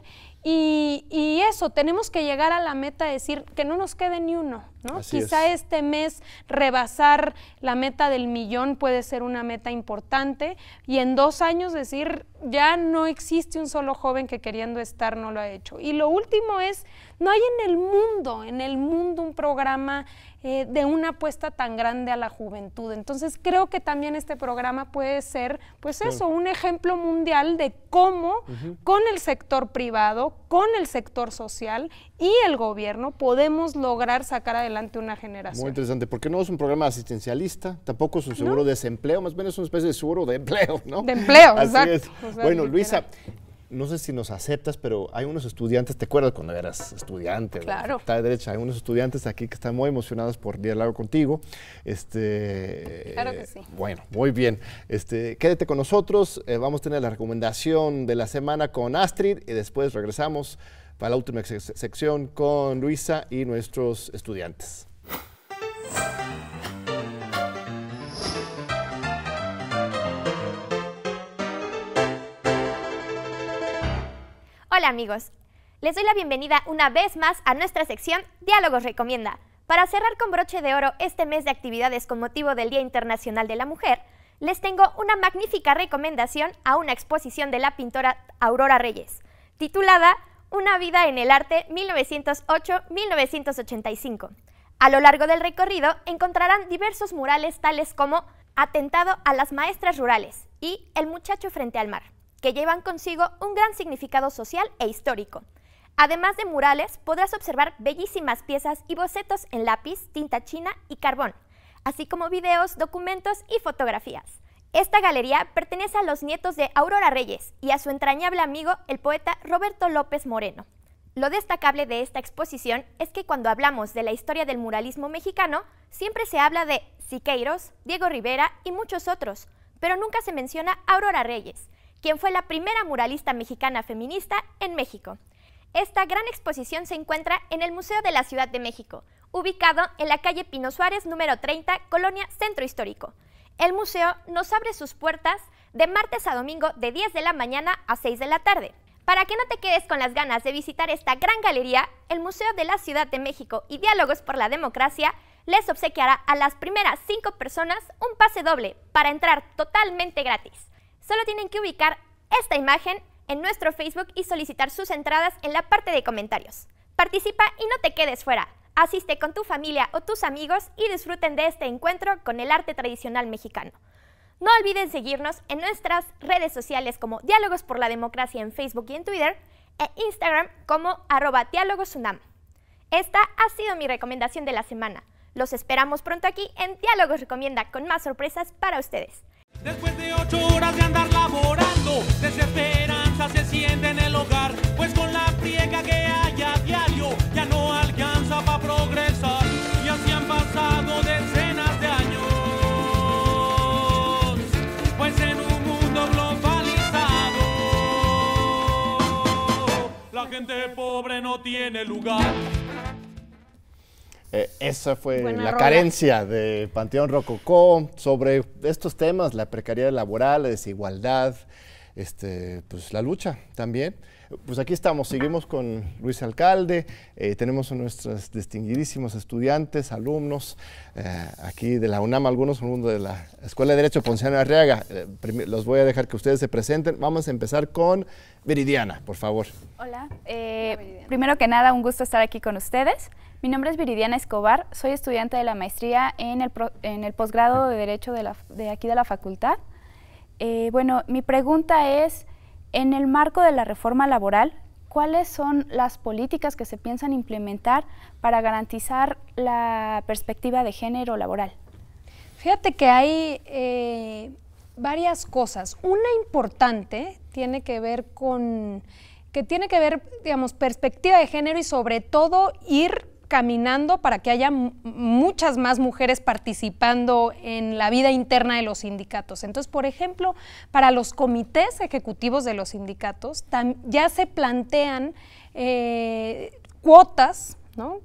y, eso, tenemos que llegar a la meta de decir que no nos quede ni uno, ¿no? Quizá este mes rebasar la meta del millón puede ser una meta importante y en dos años decir ya no existe un solo joven que queriendo estar no lo ha hecho. Y lo último es, no hay en el mundo, en el mundo un programa eh, de una apuesta tan grande a la juventud. Entonces creo que también este programa puede ser, pues eso, un ejemplo mundial de cómo con el sector privado, con el sector social y el gobierno podemos lograr sacar adelante una generación. Muy interesante, porque no es un programa asistencialista, tampoco es un seguro de desempleo, más bien es una especie de seguro de empleo, ¿no? De empleo, Así bueno, Luisa, no sé si nos aceptas, pero hay unos estudiantes, ¿te acuerdas cuando eras estudiante? Claro. Está de derecha, hay unos estudiantes aquí que están muy emocionados por dialogar contigo. Este, claro que sí. Bueno, muy bien. Este, quédate con nosotros, eh, vamos a tener la recomendación de la semana con Astrid y después regresamos para la última sección con Luisa y nuestros estudiantes. Hola amigos, les doy la bienvenida una vez más a nuestra sección Diálogos Recomienda. Para cerrar con broche de oro este mes de actividades con motivo del Día Internacional de la Mujer, les tengo una magnífica recomendación a una exposición de la pintora Aurora Reyes, titulada una vida en el arte 1908-1985. A lo largo del recorrido encontrarán diversos murales tales como Atentado a las maestras rurales y El muchacho frente al mar, que llevan consigo un gran significado social e histórico. Además de murales, podrás observar bellísimas piezas y bocetos en lápiz, tinta china y carbón, así como videos, documentos y fotografías. Esta galería pertenece a los nietos de Aurora Reyes y a su entrañable amigo, el poeta Roberto López Moreno. Lo destacable de esta exposición es que cuando hablamos de la historia del muralismo mexicano, siempre se habla de Siqueiros, Diego Rivera y muchos otros, pero nunca se menciona Aurora Reyes, quien fue la primera muralista mexicana feminista en México. Esta gran exposición se encuentra en el Museo de la Ciudad de México, ubicado en la calle Pino Suárez número 30, Colonia Centro Histórico el museo nos abre sus puertas de martes a domingo de 10 de la mañana a 6 de la tarde. Para que no te quedes con las ganas de visitar esta gran galería, el Museo de la Ciudad de México y Diálogos por la Democracia les obsequiará a las primeras 5 personas un pase doble para entrar totalmente gratis. Solo tienen que ubicar esta imagen en nuestro Facebook y solicitar sus entradas en la parte de comentarios. Participa y no te quedes fuera. Asiste con tu familia o tus amigos y disfruten de este encuentro con el arte tradicional mexicano. No olviden seguirnos en nuestras redes sociales como Diálogos por la Democracia en Facebook y en Twitter e Instagram como arroba diálogosunam. Esta ha sido mi recomendación de la semana. Los esperamos pronto aquí en Diálogos Recomienda con más sorpresas para ustedes. Después de ocho horas de andar laborando, desesperanza se siente en el hogar, pues con la que haya gente pobre no tiene lugar. Eh, esa fue la carencia de Panteón Rococó sobre estos temas, la precariedad laboral, la desigualdad, este, pues la lucha también. Pues aquí estamos, seguimos con Luis Alcalde, eh, tenemos a nuestros distinguidísimos estudiantes, alumnos eh, aquí de la UNAM, algunos alumnos de la Escuela de Derecho Ponciano Arriaga. Eh, los voy a dejar que ustedes se presenten. Vamos a empezar con Viridiana, por favor. Hola, primero que nada, un gusto estar aquí con ustedes. Mi nombre es Viridiana Escobar, soy estudiante de la maestría en el, posgrado de Derecho de, aquí de la facultad. bueno, mi pregunta es... En el marco de la reforma laboral, ¿cuáles son las políticas que se piensan implementar para garantizar la perspectiva de género laboral? Fíjate que hay eh, varias cosas. Una importante tiene que ver con que tiene que ver, digamos, perspectiva de género y sobre todo ir caminando para que haya muchas más mujeres participando en la vida interna de los sindicatos. Entonces, por ejemplo, para los comités ejecutivos de los sindicatos, ya se plantean eh, cuotas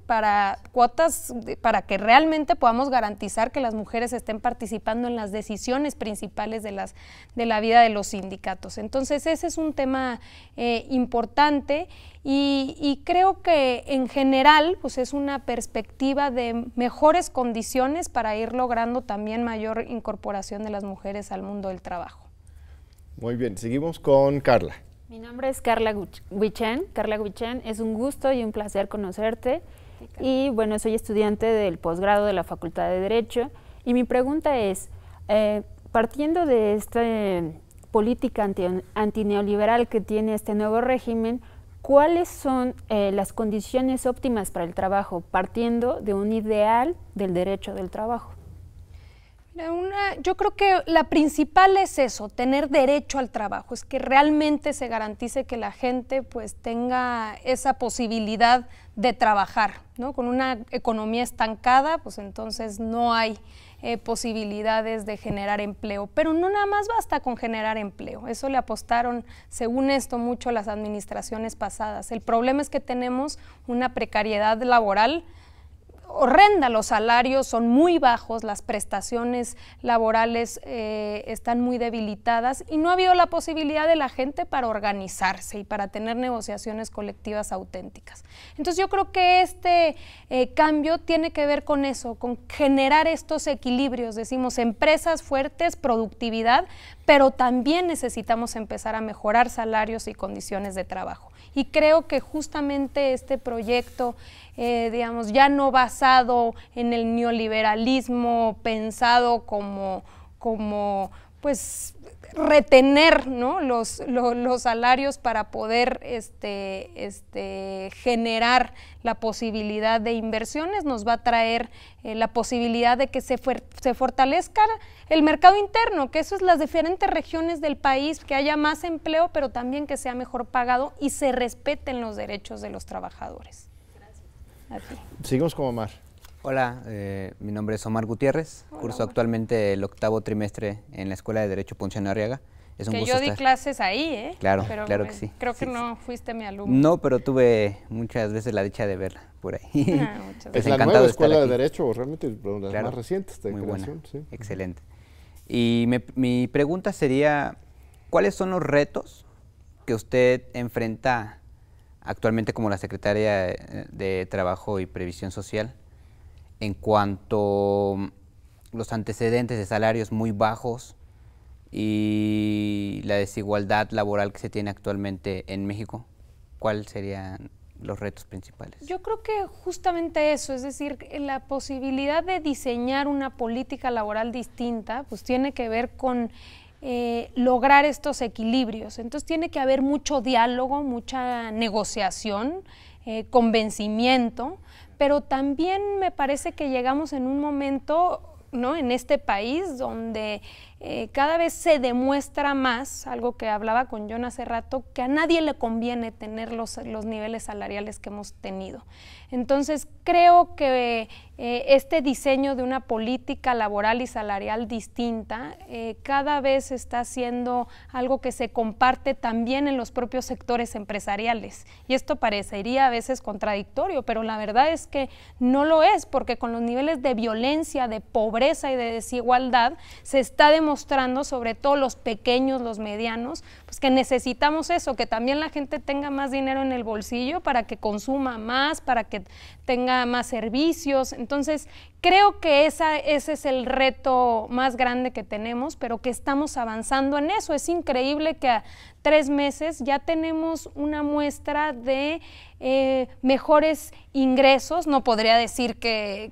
para cuotas, para que realmente podamos garantizar que las mujeres estén participando en las decisiones principales de, las, de la vida de los sindicatos. Entonces, ese es un tema eh, importante y, y, creo que en general, pues es una perspectiva de mejores condiciones para ir logrando también mayor incorporación de las mujeres al mundo del trabajo. Muy bien, seguimos con Carla. Mi nombre es Carla Huichen. Carla es un gusto y un placer conocerte. y bueno, soy estudiante del posgrado de la Facultad de Derecho. Y mi pregunta es, eh, partiendo de esta eh, política antineoliberal que tiene este nuevo régimen, ¿cuáles son eh, las condiciones óptimas para el trabajo, partiendo de un ideal del derecho del trabajo? yo creo que la principal es eso, tener derecho al trabajo, es que realmente se garantice que la gente pues tenga esa posibilidad de trabajar, ¿no? Con una economía estancada, pues entonces no hay eh, posibilidades de generar empleo. Pero no nada más basta con generar empleo. Eso le apostaron, según esto, mucho las administraciones pasadas. El problema es que tenemos una precariedad laboral horrenda, los salarios son muy bajos, las prestaciones laborales eh, están muy debilitadas y no ha habido la posibilidad de la gente para organizarse y para tener negociaciones colectivas auténticas. Entonces yo creo que este eh, cambio tiene que ver con eso, con generar estos equilibrios, decimos empresas fuertes, productividad, pero también necesitamos empezar a mejorar salarios y condiciones de trabajo. Y creo que justamente este proyecto, eh, digamos, ya no basado en el neoliberalismo pensado como, como pues retener los, los, salarios para poder este, este, generar la posibilidad de inversiones, nos va a traer eh, la posibilidad de que se, se, fortalezca el mercado interno, que eso es las diferentes regiones del país, que haya más empleo, pero también que sea mejor pagado y se respeten los derechos de los trabajadores. Gracias. Sigamos Hola, eh, mi nombre es Omar Gutiérrez, curso actualmente el octavo trimestre en la Escuela de Derecho Ponciano Arriaga. Es un que yo di clases ahí, ¿eh? Claro, claro que sí. Creo que no fuiste mi alumno. No, pero tuve muchas veces la dicha de verla por ahí. *laughs* Ah, pues Es la nueva escuela de Derecho, realmente las más recientes muy Excelente. Y mi pregunta sería, ¿cuáles son los retos que usted enfrenta actualmente como la Secretaria de Trabajo y Previsión Social? en cuanto a los antecedentes de salarios muy bajos y la desigualdad laboral que se tiene actualmente en México? ¿Cuáles serían los retos principales? Yo creo que justamente eso, es decir, la posibilidad de diseñar una política laboral distinta, pues tiene que ver con eh, lograr estos equilibrios. Entonces tiene que haber mucho diálogo, mucha negociación, eh, convencimiento, pero también me parece que llegamos en un momento ¿no? en este país donde eh, cada vez se demuestra más, algo que hablaba con John hace rato, que a nadie le conviene tener los, los niveles salariales que hemos tenido. Entonces creo que eh, este diseño de una política laboral y salarial distinta eh, cada vez está siendo algo que se comparte también en los propios sectores empresariales. Y esto parecería a veces contradictorio, pero la verdad es que no lo es, porque con los niveles de violencia, de pobreza y de desigualdad se está demostrando, sobre todo los pequeños, los medianos, pues que necesitamos eso, que también la gente tenga más dinero en el bolsillo para que consuma más, para que tenga más servicios. Entonces, Creo que ese es el reto más grande que tenemos, pero que estamos avanzando en eso. Es increíble que a tres meses ya tenemos una muestra de eh, mejores ingresos. No podría decir que,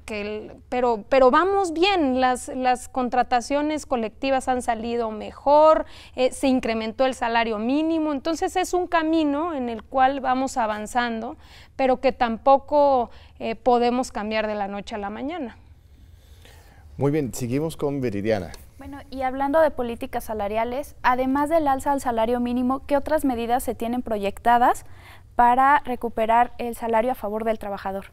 pero, vamos bien. Las, contrataciones colectivas han salido mejor, eh, se incrementó el salario mínimo. Entonces es un camino en el cual vamos avanzando pero que tampoco eh, podemos cambiar de la noche a la mañana. Muy bien, seguimos con Viridiana. Bueno, y hablando de políticas salariales, además del alza al salario mínimo, ¿qué otras medidas se tienen proyectadas para recuperar el salario a favor del trabajador?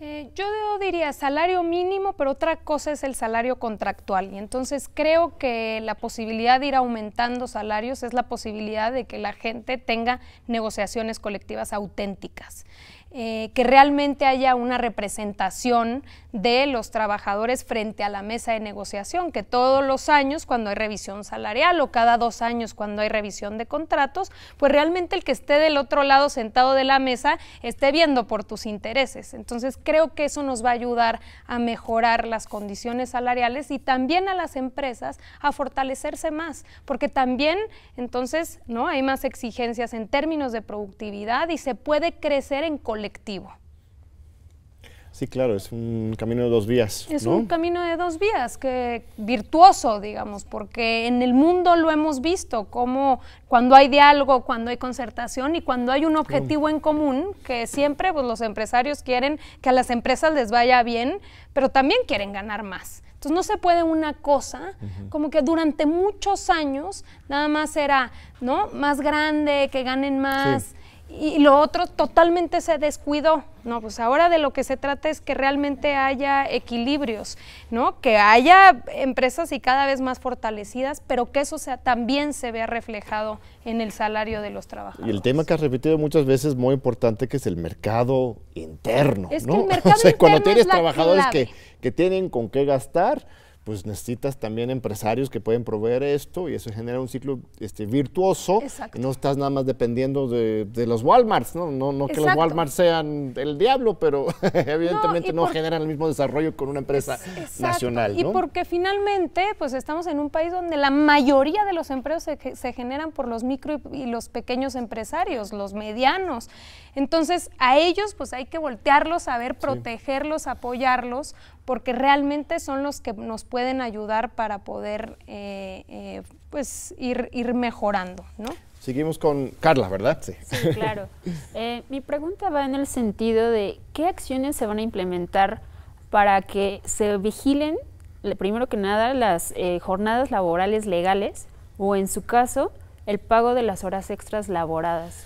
Eh, yo diría salario mínimo, pero otra cosa es el salario contractual. Y entonces creo que la posibilidad de ir aumentando salarios es la posibilidad de que la gente tenga negociaciones colectivas auténticas, eh, que realmente haya una representación de los trabajadores frente a la mesa de negociación, que todos los años cuando hay revisión salarial o cada dos años cuando hay revisión de contratos, pues realmente el que esté del otro lado sentado de la mesa esté viendo por tus intereses. Entonces creo que eso nos va a ayudar a mejorar las condiciones salariales y también a las empresas a fortalecerse más, porque también entonces no hay más exigencias en términos de productividad y se puede crecer en colectivo. Sí, claro, es un camino de dos vías. Es un camino de dos vías, que virtuoso, digamos, porque en el mundo lo hemos visto, como cuando hay diálogo, cuando hay concertación y cuando hay un objetivo en común, que siempre pues, los empresarios quieren que a las empresas les vaya bien, pero también quieren ganar más. Entonces no se puede una cosa, como que durante muchos años nada más era, ¿no? Más grande, que ganen más y lo otro totalmente se descuidó. No, pues ahora de lo que se trata es que realmente haya equilibrios, ¿no? Que haya empresas y cada vez más fortalecidas, pero que eso sea, también se vea reflejado en el salario de los trabajadores. Y el tema que has repetido muchas veces, muy importante, que es el mercado interno, es ¿no? Que el *laughs* mercado o sea, cuando tienes trabajadores que tienen con qué gastar, pues necesitas también empresarios que pueden proveer esto y eso genera un ciclo este, virtuoso. Exacto. No estás nada más dependiendo de, los Walmarts, ¿no? No, no que los Walmarts sean el diablo, pero *laughs* evidentemente no, generan el mismo desarrollo con una empresa nacional. Y porque finalmente, pues estamos en un país donde la mayoría de los empleos se, generan por los micro y, los pequeños empresarios, los medianos. Entonces, a ellos, pues hay que voltearlos saber protegerlos, apoyarlos, porque realmente son los que nos pueden ayudar para poder eh, eh, pues ir, ir mejorando, ¿no? Seguimos con Carla, ¿verdad? Sí, claro. *laughs* Eh, mi pregunta va en el sentido de qué acciones se van a implementar para que se vigilen, primero que nada, las jornadas laborales legales o, en su caso, el pago de las horas extras laboradas.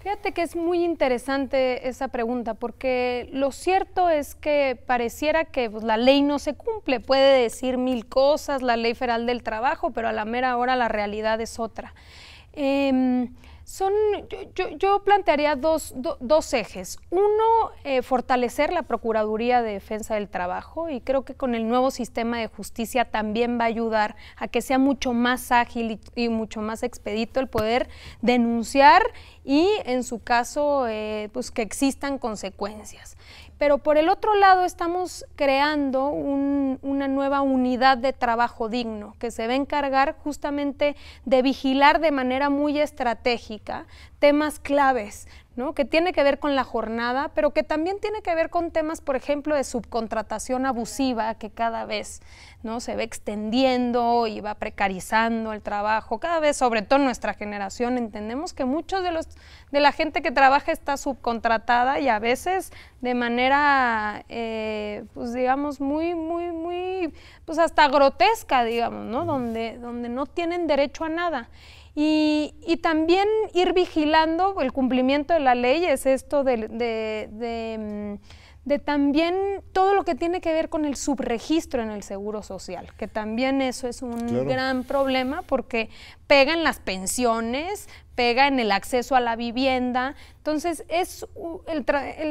Fíjate que es muy interesante esa pregunta, porque lo cierto es que pareciera que pues, la ley no se cumple, puede decir mil cosas, la ley federal del trabajo, pero a la mera hora la realidad es otra. Em, son, yo, yo, plantearía dos, dos, ejes. Uno, eh, fortalecer la Procuraduría de Defensa del Trabajo y creo que con el nuevo sistema de justicia también va a ayudar a que sea mucho más ágil y, mucho más expedito el poder denunciar y en su caso, eh, pues que existan consecuencias. Pero por el otro lado estamos creando una nueva unidad de trabajo digno que se va a encargar justamente de vigilar de manera muy estratégica temas claves, que tiene que ver con la jornada, pero que también tiene que ver con temas, por ejemplo, de subcontratación abusiva, que cada vez ¿no? se ve extendiendo y va precarizando el trabajo. Cada vez, sobre todo en nuestra generación, entendemos que muchos de los de la gente que trabaja está subcontratada y a veces de manera, eh, pues digamos, muy, muy, muy, pues hasta grotesca, digamos, ¿no? Donde, donde no tienen derecho a nada. Y, también ir vigilando el cumplimiento de la ley, es esto mm, de, también todo lo que tiene que ver con el subregistro en el Seguro Social, que también eso es un gran problema porque pega en las pensiones, pega en el acceso a la vivienda. Entonces, es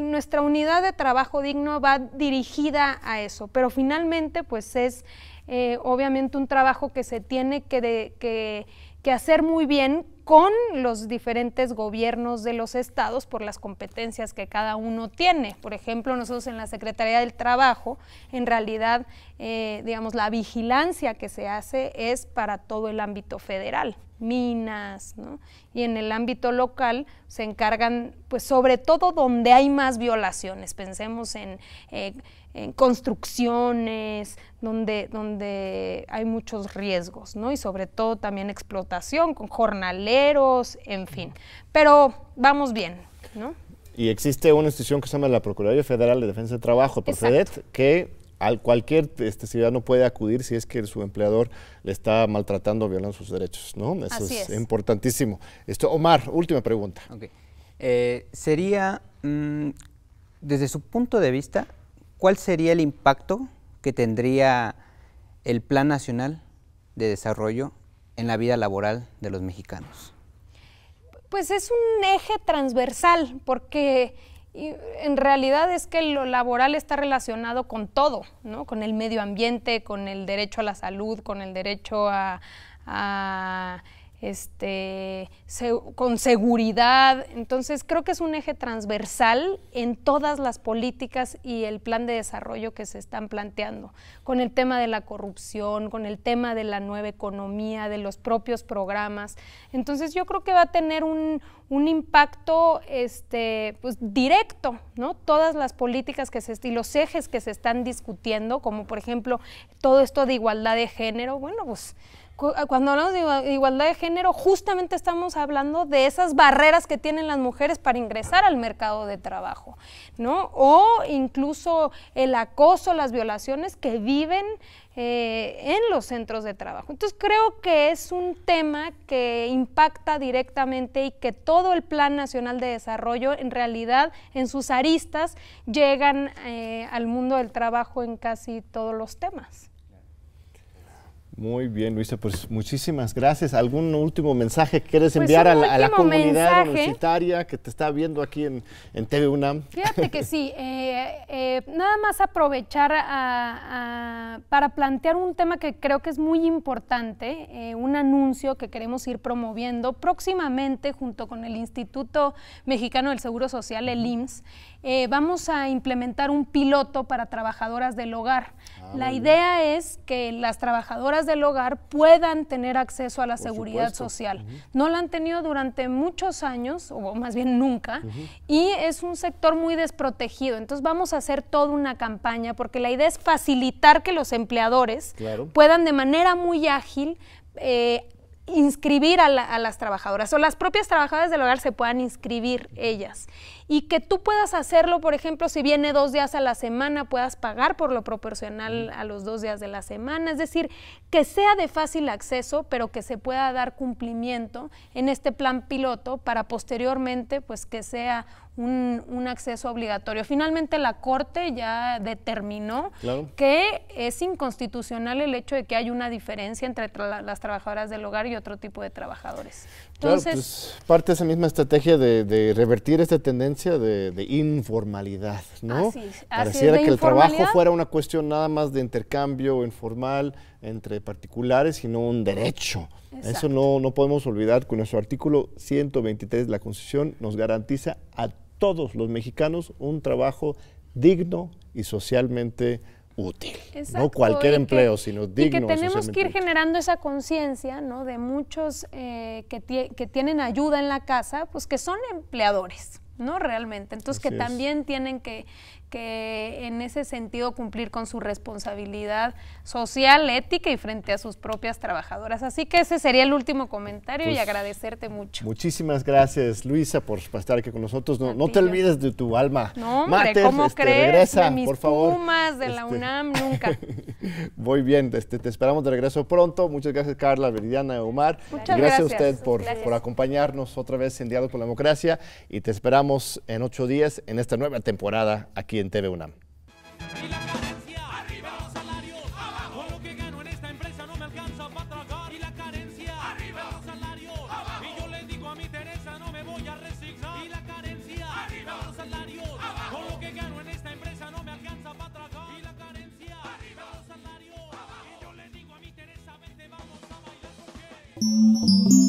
nuestra unidad de trabajo digno va dirigida a eso, pero finalmente pues es eh, obviamente un trabajo que se tiene que que hacer muy bien con los diferentes gobiernos de los estados por las competencias que cada uno tiene. Por ejemplo, nosotros en la Secretaría del Trabajo, en realidad, eh, digamos, la vigilancia que se hace es para todo el ámbito federal minas, ¿no? Y en el ámbito local se encargan, pues sobre todo donde hay más violaciones, pensemos eh, en, construcciones, donde, donde hay muchos riesgos, ¿no? Y sobre todo también explotación con jornaleros, en fin. Pero vamos bien, ¿no? Y existe una institución que se llama la Procuraduría Federal de Defensa del Trabajo, PROFEDET, que al cualquier este, ciudadano puede acudir si es que su empleador le está maltratando o violando sus derechos, ¿no? Eso es, importantísimo. Esto, Omar, última pregunta. Eh, sería, mm, desde su punto de vista, ¿cuál sería el impacto que tendría el Plan Nacional de Desarrollo en la vida laboral de los mexicanos? Pues es un eje transversal, porque en realidad es que lo laboral está relacionado con todo, ¿no? con el medio ambiente, con el derecho a la salud, con el derecho a este, con seguridad. Entonces, creo que es un eje transversal en todas las políticas y el plan de desarrollo que se están planteando, con el tema de la corrupción, con el tema de la nueva economía, de los propios programas. Entonces, yo creo que va a tener un, impacto este, pues, directo, ¿no? Todas las políticas que se y los ejes que se están discutiendo, como por ejemplo todo esto de igualdad de género, bueno, pues Ah, cuando hablamos de igualdad de género, justamente estamos hablando de esas barreras que tienen las mujeres para ingresar al mercado de trabajo, ¿no? O incluso el acoso, las violaciones que viven eh, en los centros de trabajo. Entonces creo que es un tema que impacta directamente y que todo el Plan Nacional de Desarrollo, en realidad, en sus aristas, llegan eh, al mundo del trabajo en casi todos los temas. Muy bien, Luisa, pues muchísimas gracias. ¿Algún último mensaje que quieres pues enviar a la, comunidad universitaria que te está viendo aquí en, en TV UNAM? Fíjate que sí, *laughs* eh, eh, nada más aprovechar para plantear un tema que creo que es muy importante, eh, un anuncio que queremos ir promoviendo próximamente junto con el Instituto Mexicano del Seguro Social, el IMSS. vamos a implementar un piloto para trabajadoras del hogar. Ah, la idea es que las trabajadoras del hogar puedan tener acceso a la seguridad social. No la han tenido durante muchos años, o más bien nunca, y es un sector muy desprotegido. Entonces vamos a hacer toda una campaña porque la idea es facilitar que los empleadores puedan de manera muy ágil... Eh, inscribir a, las trabajadoras o las propias trabajadoras del hogar se puedan inscribir ellas y que tú puedas hacerlo, por ejemplo, si viene dos días a la semana, puedas pagar por lo proporcional a los dos días de la semana, es decir, que sea de fácil acceso, pero que se pueda dar cumplimiento en este plan piloto para posteriormente, pues que sea un, acceso obligatorio. Finalmente la Corte ya determinó que es inconstitucional el hecho de que hay una diferencia entre las trabajadoras del hogar y otro tipo de trabajadores. Entonces, pues, parte de esa misma estrategia de revertir esta tendencia de, informalidad, ¿no? Pareciera que el trabajo fuera una cuestión nada más de intercambio informal entre particulares, sino un derecho. Eso no, podemos olvidar que nuestro artículo 123 de la Constitución nos garantiza a todos los mexicanos un trabajo digno y socialmente útil. no cualquier empleo, sino digno. Y que tenemos que ir generando esa conciencia, De muchos eh, que, que tienen ayuda en la casa, pues que son empleadores. ¿no? Realmente. Entonces, que también tienen que, que en ese sentido cumplir con su responsabilidad social, ética y frente a sus propias trabajadoras. Así que ese sería el último comentario y pues, agradecerte mucho. Muchísimas gracias Luisa por estar aquí con nosotros. No, te olvides de tu alma. No, hombre, ¿cómo este, crees? de por favor. Pumas, de la este. UNAM, nunca. *laughs* Muy bien, este, te esperamos de regreso pronto. Muchas gracias Carla, Veridiana, Omar. Muchas gracias, gracias. a usted por, por acompañarnos otra vez en Diálogo por la Democracia y te esperamos en ocho días en esta nueva temporada aquí una y la carencia arriba salario, con lo que gano en esta empresa no me alcanza para tragar y la carencia arriba salario. Y yo le digo a mi Teresa, no me voy a resignar y la carencia arriba salario, con lo que gano en esta empresa no me alcanza para tragar y la carencia arriba salario. Y yo le digo a mi Teresa, vente vamos a vayas.